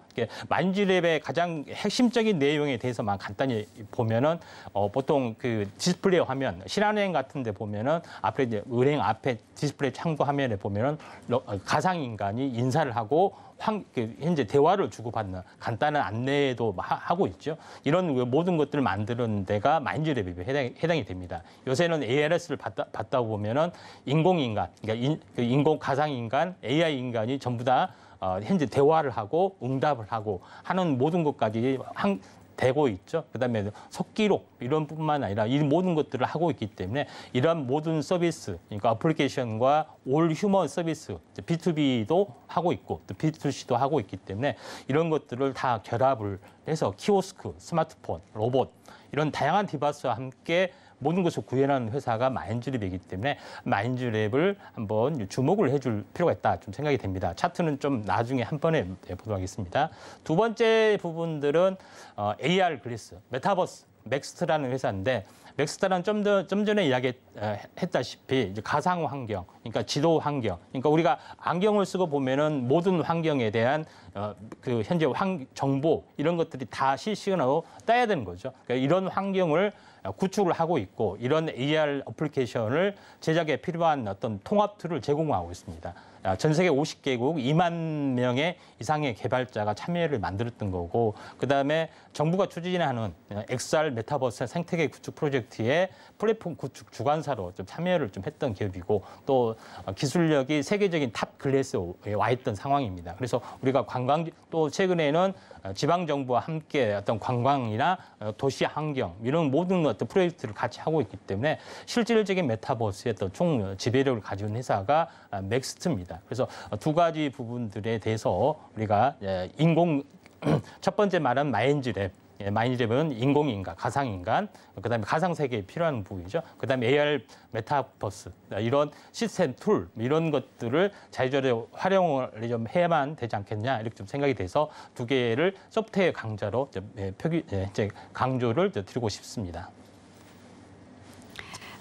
만지랩의 가장 핵심적인 내용에 대해서만 간단히 보면은 어, 보통 그 디스플레이 화면 실한은행 같은데 보면은 앞에 이제 은행 앞에 디스플레이 창도 화면에 보면은 어, 가상 인간이 인사를 하고 황, 그 현재 대화를 주고받는 간단한 안내도 하고 있죠. 이런 그 모든 것들을 만드는 데가 마인드랩에 해당, 이 됩니다. 요새는 ALS를 받다, 받다 보면은 인공인간, 그러니까 인, 그 인공 가상인간, AI 인간이 전부 다 어, 현재 대화를 하고 응답을 하고 하는 모든 것까지 한, 되고 있죠. 그다음에 속기록 이런 뿐만 아니라 이 모든 것들을 하고 있기 때문에 이런 모든 서비스, 그러니까 애플리케이션과올 휴먼 서비스, B2B도 하고 있고 또 B2C도 하고 있기 때문에 이런 것들을 다 결합을 해서 키오스크, 스마트폰, 로봇 이런 다양한 디바스와 함께 모든 것을 구현하는 회사가 마인드랩이기 때문에 마인드랩을 한번 주목을 해줄 필요가 있다 좀 생각이 됩니다. 차트는 좀 나중에 한 번에 예, 보도록 하겠습니다. 두 번째 부분들은 어, AR 글리스, 메타버스, 맥스트라는 회사인데 맥스트라는 좀, 더, 좀 전에 이야기했다시피 어, 가상 환경, 그러니까 지도 환경, 그러니까 우리가 안경을 쓰고 보면은 모든 환경에 대한 어, 그 현재 환, 정보 이런 것들이 다 실시간으로 따야 되는 거죠. 그러니까 이런 환경을 어, 구축을 하고 있고 이런 AR 어플리케이션을 제작에 필요한 어떤 통합 툴을 제공하고 있습니다. 어, 전 세계 50개국 2만 명의 이상의 개발자가 참여를 만들었던 거고 그다음에 정부가 추진하는 XR 메타버스 생태계 구축 프로젝트에 플랫폼 구축 주관사로 좀 참여를 좀 했던 기업이고 또 어, 기술력이 세계적인 탑 클래스에 와 있던 상황입니다. 그래서 우리가 관광 또 최근에는 어, 지방 정부와 함께 어떤 관광이나 어, 도시 환경 이런 모든 어떤 프로젝트를 같이 하고 있기 때문에 실질적인 메타버스의 어떤 총 어, 지배력을 가진 회사가 맥스트입니다. 그래서 두 가지 부분들에 대해서 우리가 예, 인공 첫 번째 말은 마인즈랩 예, 마인드랩은 인공인간, 가상인간, 그다음에 가상세계에 필요한 부분이죠. 그다음에 AR 메타버스 이런 시스템 툴 이런 것들을 자유적으로 활용을 좀 해야만 되지 않겠냐 이렇게 좀 생각이 돼서 두 개를 소프트웨어 강좌로 좀, 예, 표기 예, 이제 강조를 드리고 싶습니다.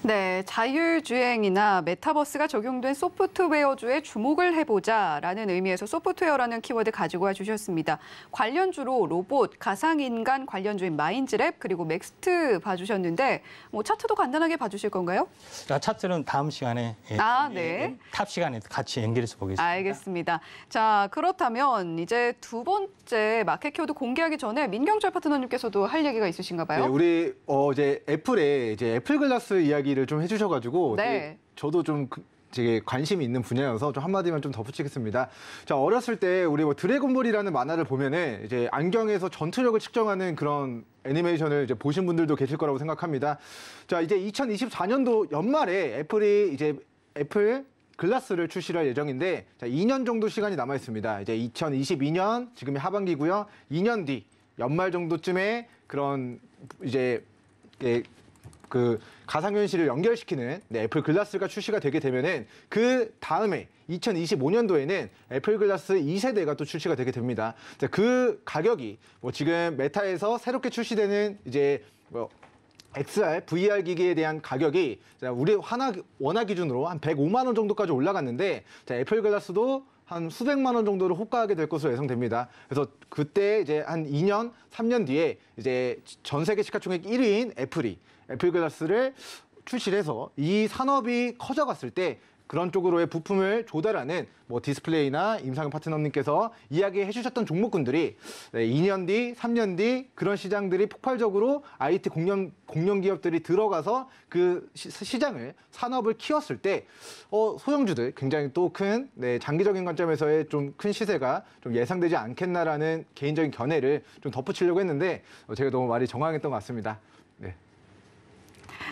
네, 자율주행이나 메타버스가 적용된 소프트웨어주에 주목을 해보자라는 의미에서 소프트웨어라는 키워드 가지고 와주셨습니다. 관련주로 로봇, 가상인간 관련주인 마인즈랩 그리고 맥스트 봐주셨는데 뭐 차트도 간단하게 봐주실 건가요? 차트는 다음 시간에 예, 아, 예, 네. 예, 탑 시간에 같이 연결해서 보겠습니다. 알겠습니다. 자, 그렇다면 이제 두 번째 마켓 키워드 공개하기 전에 민경철 파트너님께서도 할 얘기가 있으신가 봐요. 네, 우리 어, 이제 애플의 이제 애플 글라스 이야기 이야기를 좀 해주셔가지고 네. 저도 좀 그, 되게 관심이 있는 분야여서 좀 한마디만 좀 덧붙이겠습니다. 자, 어렸을 때 우리 뭐 드래곤볼이라는 만화를 보면은 이제 안경에서 전투력을 측정하는 그런 애니메이션을 이제 보신 분들도 계실 거라고 생각합니다. 자, 이제 2024년도 연말에 애플이 이제 애플 글라스를 출시할 예정인데 자, 2년 정도 시간이 남아 있습니다. 이제 2022년 지금이 하반기고요. 2년 뒤 연말 정도쯤에 그런 이제 예, 그 가상현실을 연결시키는 네, 애플 글라스가 출시가 되게 되면은 그 다음에 2025년도에는 애플 글라스 2세대가 또 출시가 되게 됩니다. 그 가격이 뭐 지금 메타에서 새롭게 출시되는 이제 뭐 XR, VR 기기에 대한 가격이 우리 하나 원화 기준으로 한 105만 원 정도까지 올라갔는데 애플 글라스도 한 수백만 원 정도를 호가하게 될 것으로 예상됩니다. 그래서 그때 이제 한 2년, 3년 뒤에 이제 전 세계 시가총액 1위인 애플이 애플 글라스를 출시를 해서 이 산업이 커져갔을 때 그런 쪽으로의 부품을 조달하는 뭐 디스플레이나 임상현 파트너님께서 이야기해 주셨던 종목군들이 2년 뒤, 3년 뒤 그런 시장들이 폭발적으로 IT 공룡, 공룡 기업들이 들어가서 그 시, 장을 산업을 키웠을 때 어, 소형주들 굉장히 또큰 네, 장기적인 관점에서의 좀 큰 시세가 좀 예상되지 않겠나라는 개인적인 견해를 좀 덧붙이려고 했는데 어, 제가 너무 말이 정황했던 것 같습니다.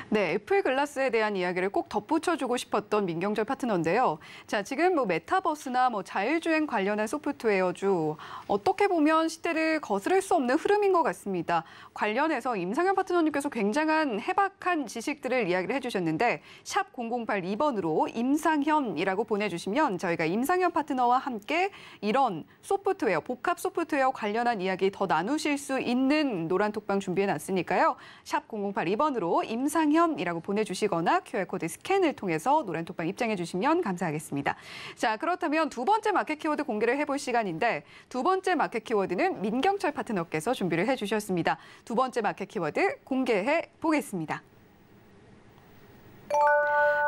네, 애플 글라스에 대한 이야기를 꼭 덧붙여주고 싶었던 민경철 파트너인데요. 자, 지금 뭐 메타버스나 뭐 자율주행 관련한 소프트웨어주 어떻게 보면 시대를 거스를 수 없는 흐름인 것 같습니다. 관련해서 임상현 파트너님께서 굉장한 해박한 지식들을 이야기를 해주셨는데 샵 0082번으로 임상현이라고 보내주시면 저희가 임상현 파트너와 함께 이런 소프트웨어, 복합 소프트웨어 관련한 이야기 더 나누실 수 있는 노란톡방 준비해놨으니까요. 샵 0082번으로 임상현 양념이라고 보내주시거나 QR코드 스캔을 통해서 노란톡방 입장해주시면 감사하겠습니다. 자, 그렇다면 두 번째 마켓 키워드 공개를 해볼 시간인데 두 번째 마켓 키워드는 민경철 파트너께서 준비를 해주셨습니다. 두 번째 마켓 키워드 공개해 보겠습니다.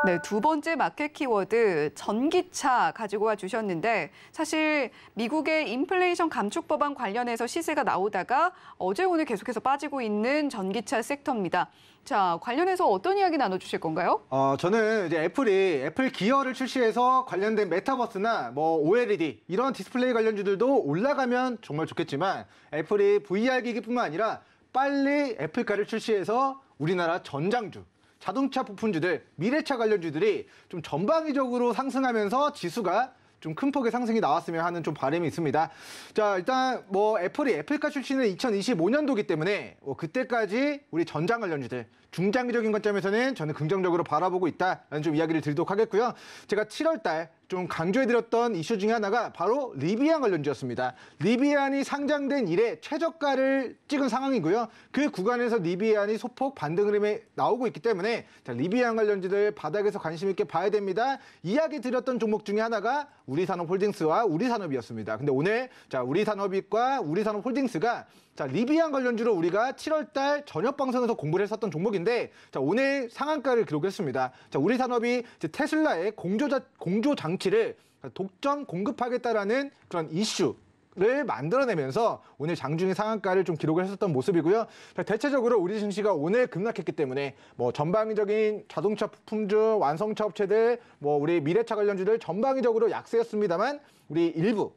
네, 두 번째 마켓 키워드 전기차 가지고 와 주셨는데 사실 미국의 인플레이션 감축 법안 관련해서 시세가 나오다가 어제 오늘 계속해서 빠지고 있는 전기차 섹터입니다. 자, 관련해서 어떤 이야기 나눠주실 건가요? 어, 저는 이제 애플이 애플 기어를 출시해서 관련된 메타버스나 뭐 OLED 이런 디스플레이 관련주들도 올라가면 정말 좋겠지만 애플이 VR 기기뿐만 아니라 빨리 애플카를 출시해서 우리나라 전장주 자동차 부품주들, 미래차 관련주들이 좀 전방위적으로 상승하면서 지수가 좀큰 폭의 상승이 나왔으면 하는 좀 바람이 있습니다. 자, 일단 뭐 애플이 애플카 출시는 2025년도기 때문에 뭐 그때까지 우리 전장 관련주들 중장기적인 관점에서는 저는 긍정적으로 바라보고 있다라는 좀 이야기를 드리도록 하겠고요. 제가 7월 달좀 강조해드렸던 이슈 중에 하나가 바로 리비안 관련주였습니다. 리비안이 상장된 이래 최저가를 찍은 상황이고요. 그 구간에서 리비안이 소폭 반등 흐름에 나오고 있기 때문에 리비안 관련주들 바닥에서 관심 있게 봐야 됩니다. 이야기 드렸던 종목 중에 하나가 우리산업홀딩스와 우리산업이었습니다. 근데 오늘 자 우리산업과 우리산업홀딩스가 자, 리비안 관련주로 우리가 7월 달 저녁 방송에서 공부를 했었던 종목인데 자, 오늘 상한가를 기록했습니다. 자, 우리 산업이 이제 테슬라의 공조자, 공조 장치를 독점 공급하겠다라는 그런 이슈 를 만들어내면서 오늘 장중의 상한가를 좀 기록을 했었던 모습이고요. 대체적으로 우리 증시가 오늘 급락했기 때문에 뭐 전방위적인 자동차 부품주, 완성차 업체들, 뭐 우리 미래차 관련주들 전방위적으로 약세였습니다만 우리 일부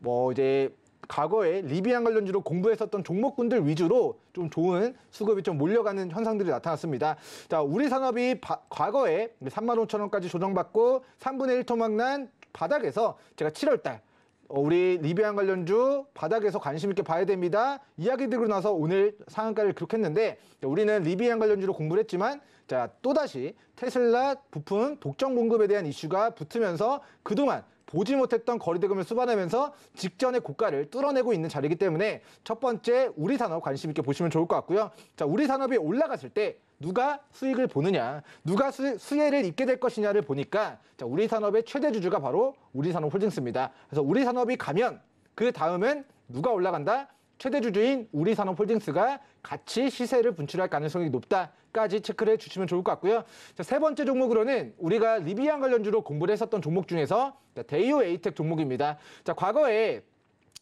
뭐 이제 과거에 리비안 관련주로 공부했었던 종목군들 위주로 좀 좋은 수급이 좀 몰려가는 현상들이 나타났습니다. 자, 우리 산업이 바, 과거에 3만 5천 원까지 조정받고 3분의 1 토막난 바닥에서 제가 7월 달 어, 우리 리비안 관련주 바닥에서 관심 있게 봐야 됩니다. 이야기 들고 나서 오늘 상한가를 기록했는데 우리는 리비안 관련주로 공부를 했지만 자 또다시 테슬라 부품 독점 공급에 대한 이슈가 붙으면서 그동안 보지 못했던 거리대금을 수반하면서 직전의 고가를 뚫어내고 있는 자리이기 때문에 첫 번째 우리 산업 관심 있게 보시면 좋을 것 같고요. 자, 우리 산업이 올라갔을 때 누가 수익을 보느냐, 누가 수, 수혜를 입게 될 것이냐를 보니까 자, 우리 산업의 최대 주주가 바로 우리 산업 홀딩스입니다. 그래서 우리 산업이 가면 그 다음은 누가 올라간다? 최대 주주인 우리산업홀딩스가 같이 시세를 분출할 가능성이 높다까지 체크를 해주시면 좋을 것 같고요. 자, 세 번째 종목으로는 우리가 리비안 관련주로 공부를 했었던 종목 중에서 데이오 에이텍 종목입니다. 자, 과거에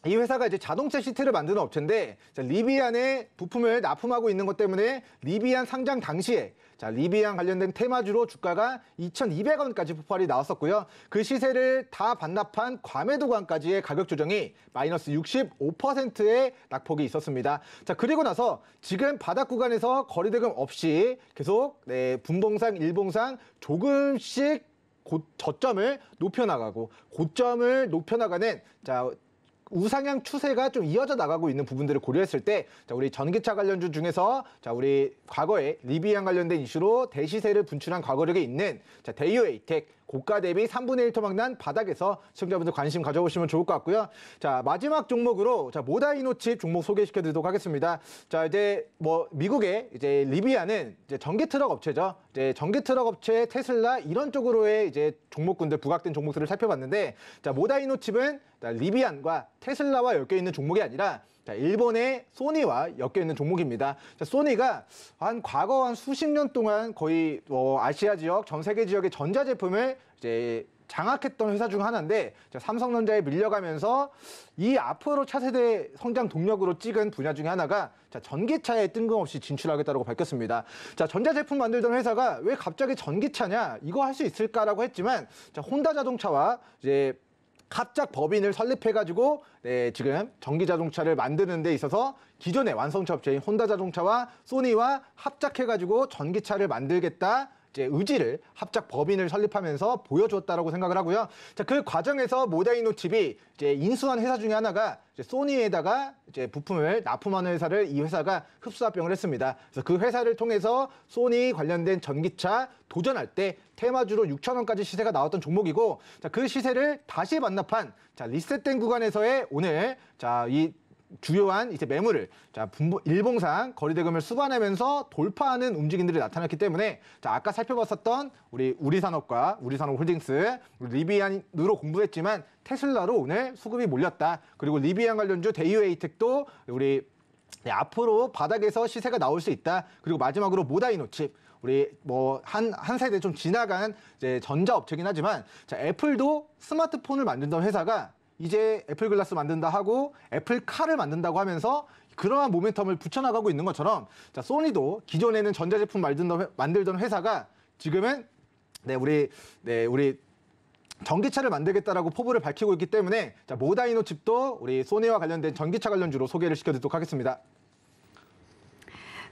이 회사가 이제 자동차 시트를 만드는 업체인데 자, 리비안의 부품을 납품하고 있는 것 때문에 리비안 상장 당시에 자, 리비아 관련된 테마주로 주가가 2,200원까지 폭발이 나왔었고요. 그 시세를 다 반납한 과매도관까지의 가격 조정이 마이너스 65%의 낙폭이 있었습니다. 자, 그리고 나서 지금 바닥 구간에서 거리대금 없이 계속 네, 분봉상, 일봉상 조금씩 고, 저점을 높여나가고 고점을 높여나가는 자 우상향 추세가 좀 이어져 나가고 있는 부분들을 고려했을 때 자, 우리 전기차 관련주 중에서 자, 우리 과거에 리비안 관련된 이슈로 대시세를 분출한 과거력에 있는 자, 이오 에이텍 고가 대비 3분의 1 토막 난 바닥에서 시청자분들 관심 가져보시면 좋을 것 같고요. 자 마지막 종목으로 자 모다이노칩 종목 소개시켜드리도록 하겠습니다. 자 이제 뭐 미국의 이제 리비아는 이제 전기 트럭 업체죠. 이제 전기 트럭 업체 테슬라 이런 쪽으로의 이제 종목군들 부각된 종목들을 살펴봤는데 자 모다이노칩은 리비안과 테슬라와 엮여 있는 종목이 아니라 자, 일본의 소니와 엮여 있는 종목입니다. 자, 소니가 한 과거 한 수십 년 동안 거의 어, 아시아 지역, 전 세계 지역의 전자 제품을 이제 장악했던 회사 중 하나인데 자, 삼성전자에 밀려가면서 이 앞으로 차세대 성장 동력으로 찍은 분야 중에 하나가 자, 전기차에 뜬금없이 진출하겠다고 밝혔습니다. 자, 전자제품 만들던 회사가 왜 갑자기 전기차냐 이거 할 수 있을까라고 했지만 자, 혼다 자동차와 이제 갑작 법인을 설립해가지고 네, 지금 전기 자동차를 만드는 데 있어서 기존의 완성차 업체인 혼다 자동차와 소니와 합작해가지고 전기차를 만들겠다 이제 의지를 합작 법인을 설립하면서 보여줬다라고 생각을 하고요. 자, 그 과정에서 모다이노 칩이 이제 인수한 회사 중에 하나가 이제 소니에다가 이제 부품을 납품하는 회사를 이 회사가 흡수합병을 했습니다. 그래서 그 회사를 통해서 소니 관련된 전기차 도전할 때 테마주로 6천 원까지 시세가 나왔던 종목이고 자, 그 시세를 다시 반납한 자, 리셋된 구간에서의 오늘 자, 이 주요한 이제 매물을 자 분보, 일봉상 거리대금을 수반하면서 돌파하는 움직임들이 나타났기 때문에 자 아까 살펴봤었던 우리 우리산업과 우리산업홀딩스 리비안으로 공부했지만 테슬라로 오늘 수급이 몰렸다 그리고 리비안 관련주 데이웨이텍도 우리 네, 앞으로 바닥에서 시세가 나올 수 있다 그리고 마지막으로 모다이노칩 우리 뭐 한 한 세대 좀 지나간 이제 전자업체긴 하지만 자 애플도 스마트폰을 만든다는 회사가 이제 애플 글라스 만든다 하고 애플 카를 만든다고 하면서 그러한 모멘텀을 붙여나가고 있는 것처럼 자 소니도 기존에는 전자제품 만들던, 만들던 회사가 지금은 네 우리 네 우리 전기차를 만들겠다라고 포부를 밝히고 있기 때문에 자 모다이노 칩도 우리 소니와 관련된 전기차 관련주로 소개를 시켜드리도록 하겠습니다.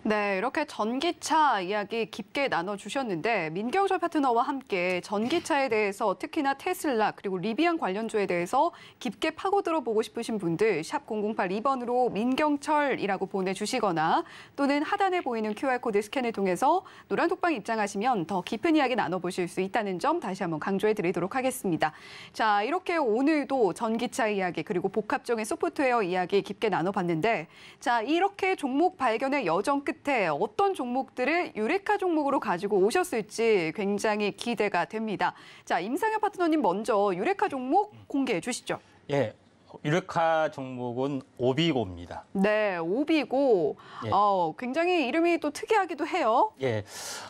네, 이렇게 전기차 이야기 깊게 나눠주셨는데 민경철 파트너와 함께 전기차에 대해서 특히나 테슬라 그리고 리비안 관련주에 대해서 깊게 파고들어보고 싶으신 분들 샵 0082번으로 민경철이라고 보내주시거나 또는 하단에 보이는 QR코드 스캔을 통해서 노란톡방 입장하시면 더 깊은 이야기 나눠보실 수 있다는 점 다시 한번 강조해드리도록 하겠습니다. 자, 이렇게 오늘도 전기차 이야기 그리고 복합적인 소프트웨어 이야기 깊게 나눠봤는데 자, 이렇게 종목 발견의 여정 끝 끝에 어떤 종목들을 유레카 종목으로 가지고 오셨을지 굉장히 기대가 됩니다. 자, 임상현 파트너님 먼저 유레카 종목 공개해 주시죠. 예, 유레카 종목은 오비고입니다. 네, 오비고. 예. 어, 굉장히 이름이 또 특이하기도 해요. 예.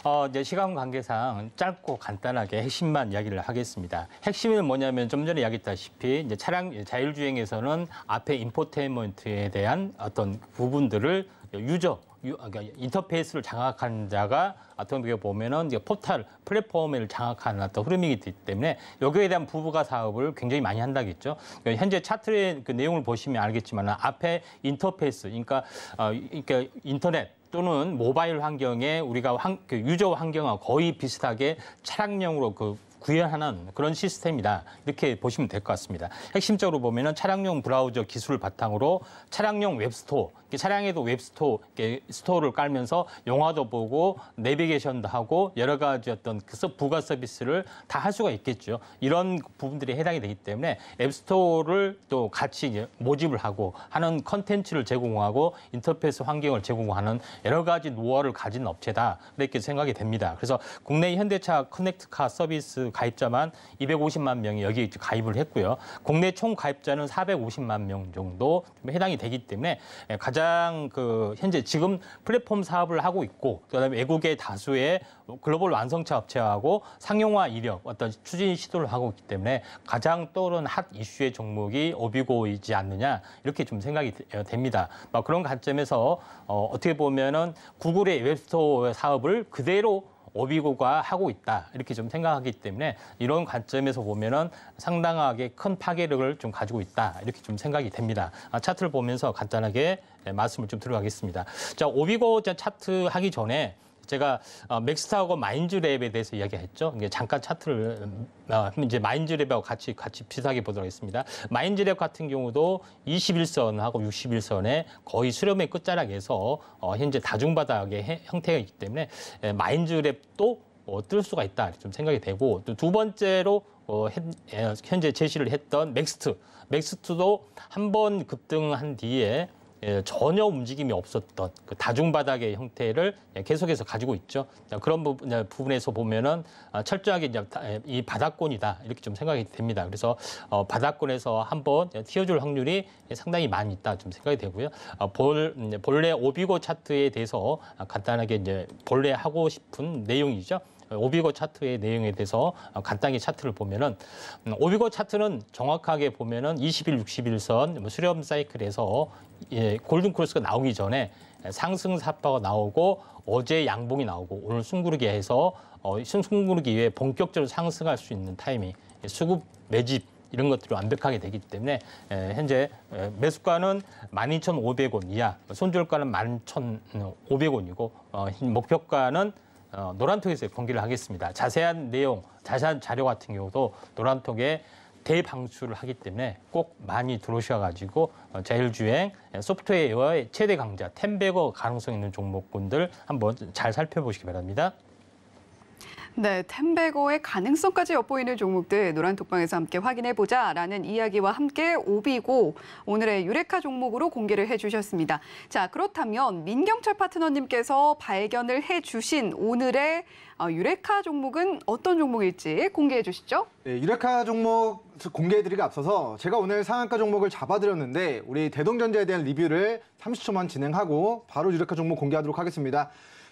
어, 이제 시간 관계상 짧고 간단하게 핵심만 이야기를 하겠습니다. 핵심은 뭐냐면 좀 전에 이야기했다시피 이제 차량 자율주행에서는 앞에 인포테인먼트에 대한 어떤 부분들을 유저 아, 그러니까 인터페이스를 장악한 자가 어떤 게 보면은 포탈 플랫폼을 장악하는 어떤 흐름이기 때문에 여기에 대한 부부가 사업을 굉장히 많이 한다겠죠. 그러니까 현재 차트의 그 내용을 보시면 알겠지만 앞에 인터페이스, 그러니까 어, 그러니까 인터넷 또는 모바일 환경에 우리가 환, 그 유저 환경과 거의 비슷하게 차량용으로 그 구현하는 그런 시스템이다. 이렇게 보시면 될 것 같습니다. 핵심적으로 보면은 차량용 브라우저 기술을 바탕으로 차량용 웹스토어 차량에도 웹스토어, 이렇게 스토어를 깔면서 영화도 보고 내비게이션도 하고 여러 가지 어떤 그 부가 서비스를 다 할 수가 있겠죠. 이런 부분들이 해당이 되기 때문에 앱스토어를 또 같이 모집을 하고 하는 컨텐츠를 제공하고 인터페이스 환경을 제공하는 여러 가지 노하우를 가진 업체다. 이렇게 생각이 됩니다. 그래서 국내 현대차 커넥트카 서비스 가입자만 250만 명이 여기 가입을 했고요. 국내 총 가입자는 450만 명 정도 해당이 되기 때문에 가장 가장 그 현재 지금 플랫폼 사업을 하고 있고 그다음에 외국의 다수의 글로벌 완성차 업체하고 상용화 이력 어떤 추진 시도를 하고 있기 때문에 가장 떠오른 핫 이슈의 종목이 오비고이지 않느냐 이렇게 좀 생각이 어, 됩니다. 막 뭐 그런 관점에서 어, 어떻게 보면은 구글의 웹스토어 사업을 그대로 오비고가 하고 있다 이렇게 좀 생각하기 때문에 이런 관점에서 보면은 상당하게 큰 파괴력을 좀 가지고 있다 이렇게 좀 생각이 됩니다. 아, 차트를 보면서 간단하게 예, 말씀을 좀 들어가겠습니다. 자 오비고 차트 하기 전에 제가 어, 맥스타하고 마인즈랩에 대해서 이야기했죠. 잠깐 차트를 어, 이제 마인즈랩하고 같이 같이 비슷하게 보도록 하겠습니다. 마인즈랩 같은 경우도 21선하고 61선에 거의 수렴의 끝자락에서 어, 현재 다중바닥의 형태가 있기 때문에 예, 마인즈랩도 뜰 수가 있다 좀 생각이 되고 또 두 번째로 어, 예, 현재 제시를 했던 맥스트 맥스트도 한 번 급등한 뒤에 예, 전혀 움직임이 없었던 그 다중바닥의 형태를 계속해서 가지고 있죠. 그런 부분, 에서 보면은 아, 철저하게 이제 예, 이 바닥권이다 이렇게 좀 생각이 됩니다. 그래서 어, 바닥권에서 한번 튀어줄 확률이 상당히 많이 있다 좀 생각이 되고요. 아, 볼, 본래 오비고 차트에 대해서 간단하게 이제 본래 하고 싶은 내용이죠. 오비고 차트의 내용에 대해서 어, 간단히 차트를 보면은 음, 오비고 차트는 정확하게 보면은 20일, 60일선 뭐 수렴 사이클에서 예, 골든 크로스가 나오기 전에 상승 사파가 나오고 어제 양봉이 나오고 오늘 숨구르기 해서 어, 숭구르기 위해 본격적으로 상승할 수 있는 타이밍 예, 수급 매집 이런 것들이 완벽하게 되기 때문에 예, 현재 어, 매수가는 12,500원 이하, 손절가는 11,500원이고 어, 목표가는 어, 노란톡에서 공개를 하겠습니다. 자세한 내용, 자세한 자료 같은 경우도 노란톡에 대방출을 하기 때문에 꼭 많이 들어오셔가지고 어, 자율주행 예, 소프트웨어의 최대 강자 텐베거 가능성 있는 종목군들 한번 잘 살펴보시기 바랍니다. 네, 텐베거의 가능성까지 엿보이는 종목들 노란 독방에서 함께 확인해보자라는 이야기와 함께 오비고 오늘의 유레카 종목으로 공개를 해주셨습니다. 자, 그렇다면 민경철 파트너님께서 발견을 해주신 오늘의 어, 유레카 종목은 어떤 종목일지 공개해 주시죠. 네, 유레카 종목 공개해드리기 앞서서 제가 오늘 상한가 종목을 잡아드렸는데 우리 대동전자에 대한 리뷰를 30초만 진행하고 바로 유레카 종목 공개하도록 하겠습니다.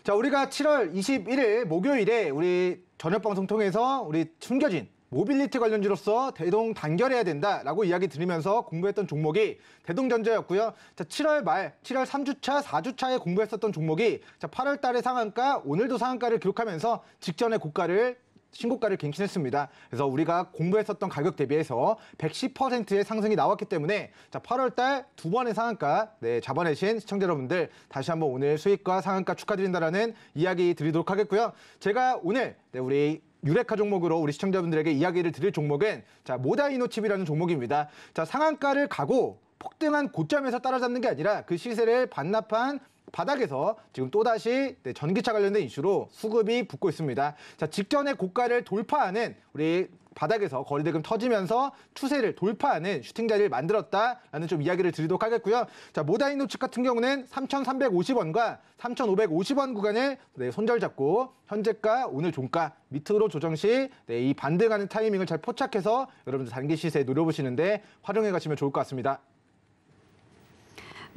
자, 우리가 7월 21일 목요일에 우리 저녁 방송 통해서 우리 숨겨진 모빌리티 관련주로서 대동 단결해야 된다라고 이야기 드리면서 공부했던 종목이 대동전자였고요. 자, 7월 말, 7월 3주차, 4주차에 공부했었던 종목이 자, 8월 달에 상한가, 오늘도 상한가를 기록하면서 직전에 고가를 신고가를 갱신했습니다. 그래서 우리가 공부했었던 가격 대비해서 110%의 상승이 나왔기 때문에 자 8월 달 두 번의 상한가 네, 잡아내신 시청자 여러분들 다시 한번 오늘 수익과 상한가 축하드린다라는 이야기 드리도록 하겠고요. 제가 오늘 네, 우리 유레카 종목으로 우리 시청자분들에게 이야기를 드릴 종목은 자 모다이노칩이라는 종목입니다. 자 상한가를 가고 폭등한 고점에서 따라잡는 게 아니라 그 시세를 반납한 바닥에서 지금 또다시 네, 전기차 관련된 이슈로 수급이 붙고 있습니다. 자, 직전에 고가를 돌파하는 우리 바닥에서 거래대금 터지면서 추세를 돌파하는 슈팅 자리를 만들었다라는 좀 이야기를 드리도록 하겠고요. 자, 모다이노 측 같은 경우는 3,350원과 3,550원 구간을 네, 손절 잡고 현재가 오늘 종가 밑으로 조정 시이 네, 반등하는 타이밍을 잘 포착해서 여러분들 단기 시세 에 노려보시는데 활용해 가시면 좋을 것 같습니다.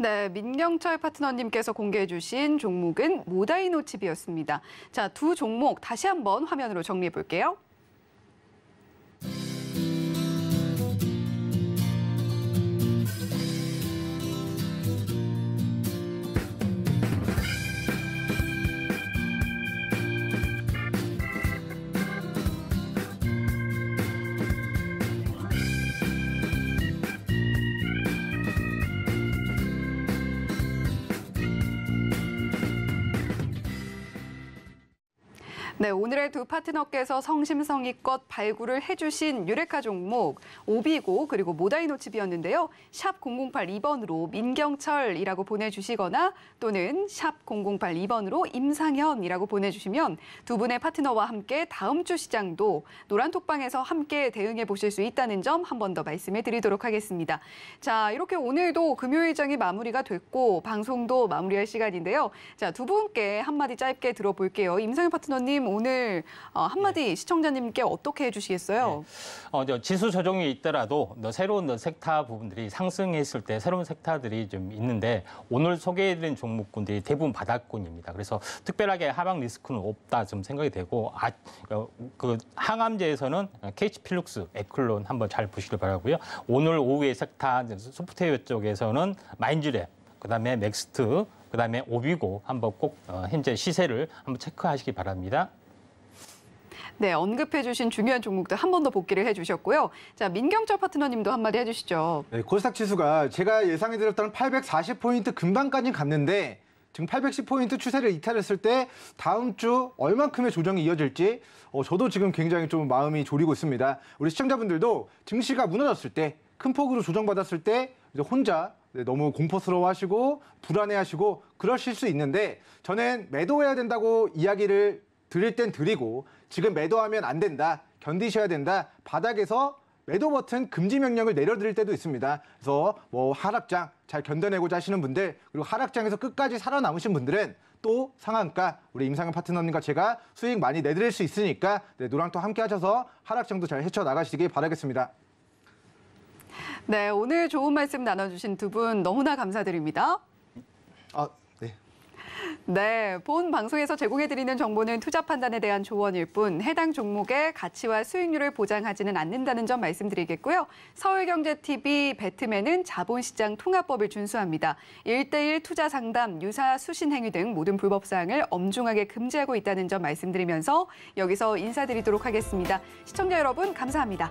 네, 민경철 파트너님께서 공개해 주신 종목은 모다이노칩이었습니다. 자, 두 종목 다시 한번 화면으로 정리해 볼게요. 네, 오늘의 두 파트너께서 성심성의껏 발굴을 해주신 유레카 종목 오비고 그리고 모다이노칩이었는데요. 샵008 2번으로 민경철이라고 보내주시거나 또는 샵008 2번으로 임상현이라고 보내주시면 두 분의 파트너와 함께 다음 주 시장도 노란톡방에서 함께 대응해 보실 수 있다는 점 한 번 더 말씀해 드리도록 하겠습니다. 자, 이렇게 오늘도 금요일장이 마무리가 됐고 방송도 마무리할 시간인데요. 자, 두 분께 한마디 짧게 들어볼게요. 임상현 파트너님 오늘 어, 한마디 네. 시청자님께 어떻게 해주시겠어요? 네. 어, 지수 조정이 있더라도 새로운 섹터 부분들이 상승했을 때 새로운 섹터들이 좀 있는데 오늘 소개해드린 종목군들이 대부분 바닥권입니다. 그래서 특별하게 하방 리스크는 없다 좀 생각이 되고 아, 어, 그 항암제에서는 케이치필룩스 에클론 한번 잘 보시길 바라고요. 오늘 오후에 섹터 소프트웨어 쪽에서는 마인즈랩, 그다음에 맥스트, 그다음에 오비고 한번 꼭 어, 현재 시세를 한번 체크하시기 바랍니다. 네, 언급해 주신 중요한 종목들 한 번 더복귀를해 주셨고요. 자, 민경철 파트너님도 한마디 해 주시죠. 네, 코스닥 지수가 제가 예상해드렸던 840포인트 금방까지 갔는데 지금 810포인트 추세를 이탈했을 때 다음 주 얼만큼의 조정이 이어질지 어, 저도 지금 굉장히 좀 마음이 졸이고 있습니다. 우리 시청자분들도 증시가 무너졌을 때 큰 폭으로 조정받았을 때 이제 혼자 네, 너무 공포스러워하시고 불안해하시고 그러실 수 있는데 저는 매도해야 된다고 이야기를 드릴 땐 드리고 지금 매도하면 안 된다. 견디셔야 된다. 바닥에서 매도 버튼 금지 명령을 내려드릴 때도 있습니다. 그래서 뭐 하락장 잘 견뎌내고자 하시는 분들 그리고 하락장에서 끝까지 살아남으신 분들은 또 상한가 우리 임상현 파트너님과 제가 수익 많이 내드릴 수 있으니까 네, 노랑토 함께 하셔서 하락장도 잘 헤쳐나가시길 바라겠습니다. 네, 오늘 좋은 말씀 나눠주신 두 분 너무나 감사드립니다. 아, 네, 본 방송에서 제공해드리는 정보는 투자 판단에 대한 조언일 뿐 해당 종목의 가치와 수익률을 보장하지는 않는다는 점 말씀드리겠고요. 서울경제TV 배트맨은 자본시장 통합법을 준수합니다. 일대일 투자 상담, 유사 수신 행위 등 모든 불법 사항을 엄중하게 금지하고 있다는 점 말씀드리면서 여기서 인사드리도록 하겠습니다. 시청자 여러분 감사합니다.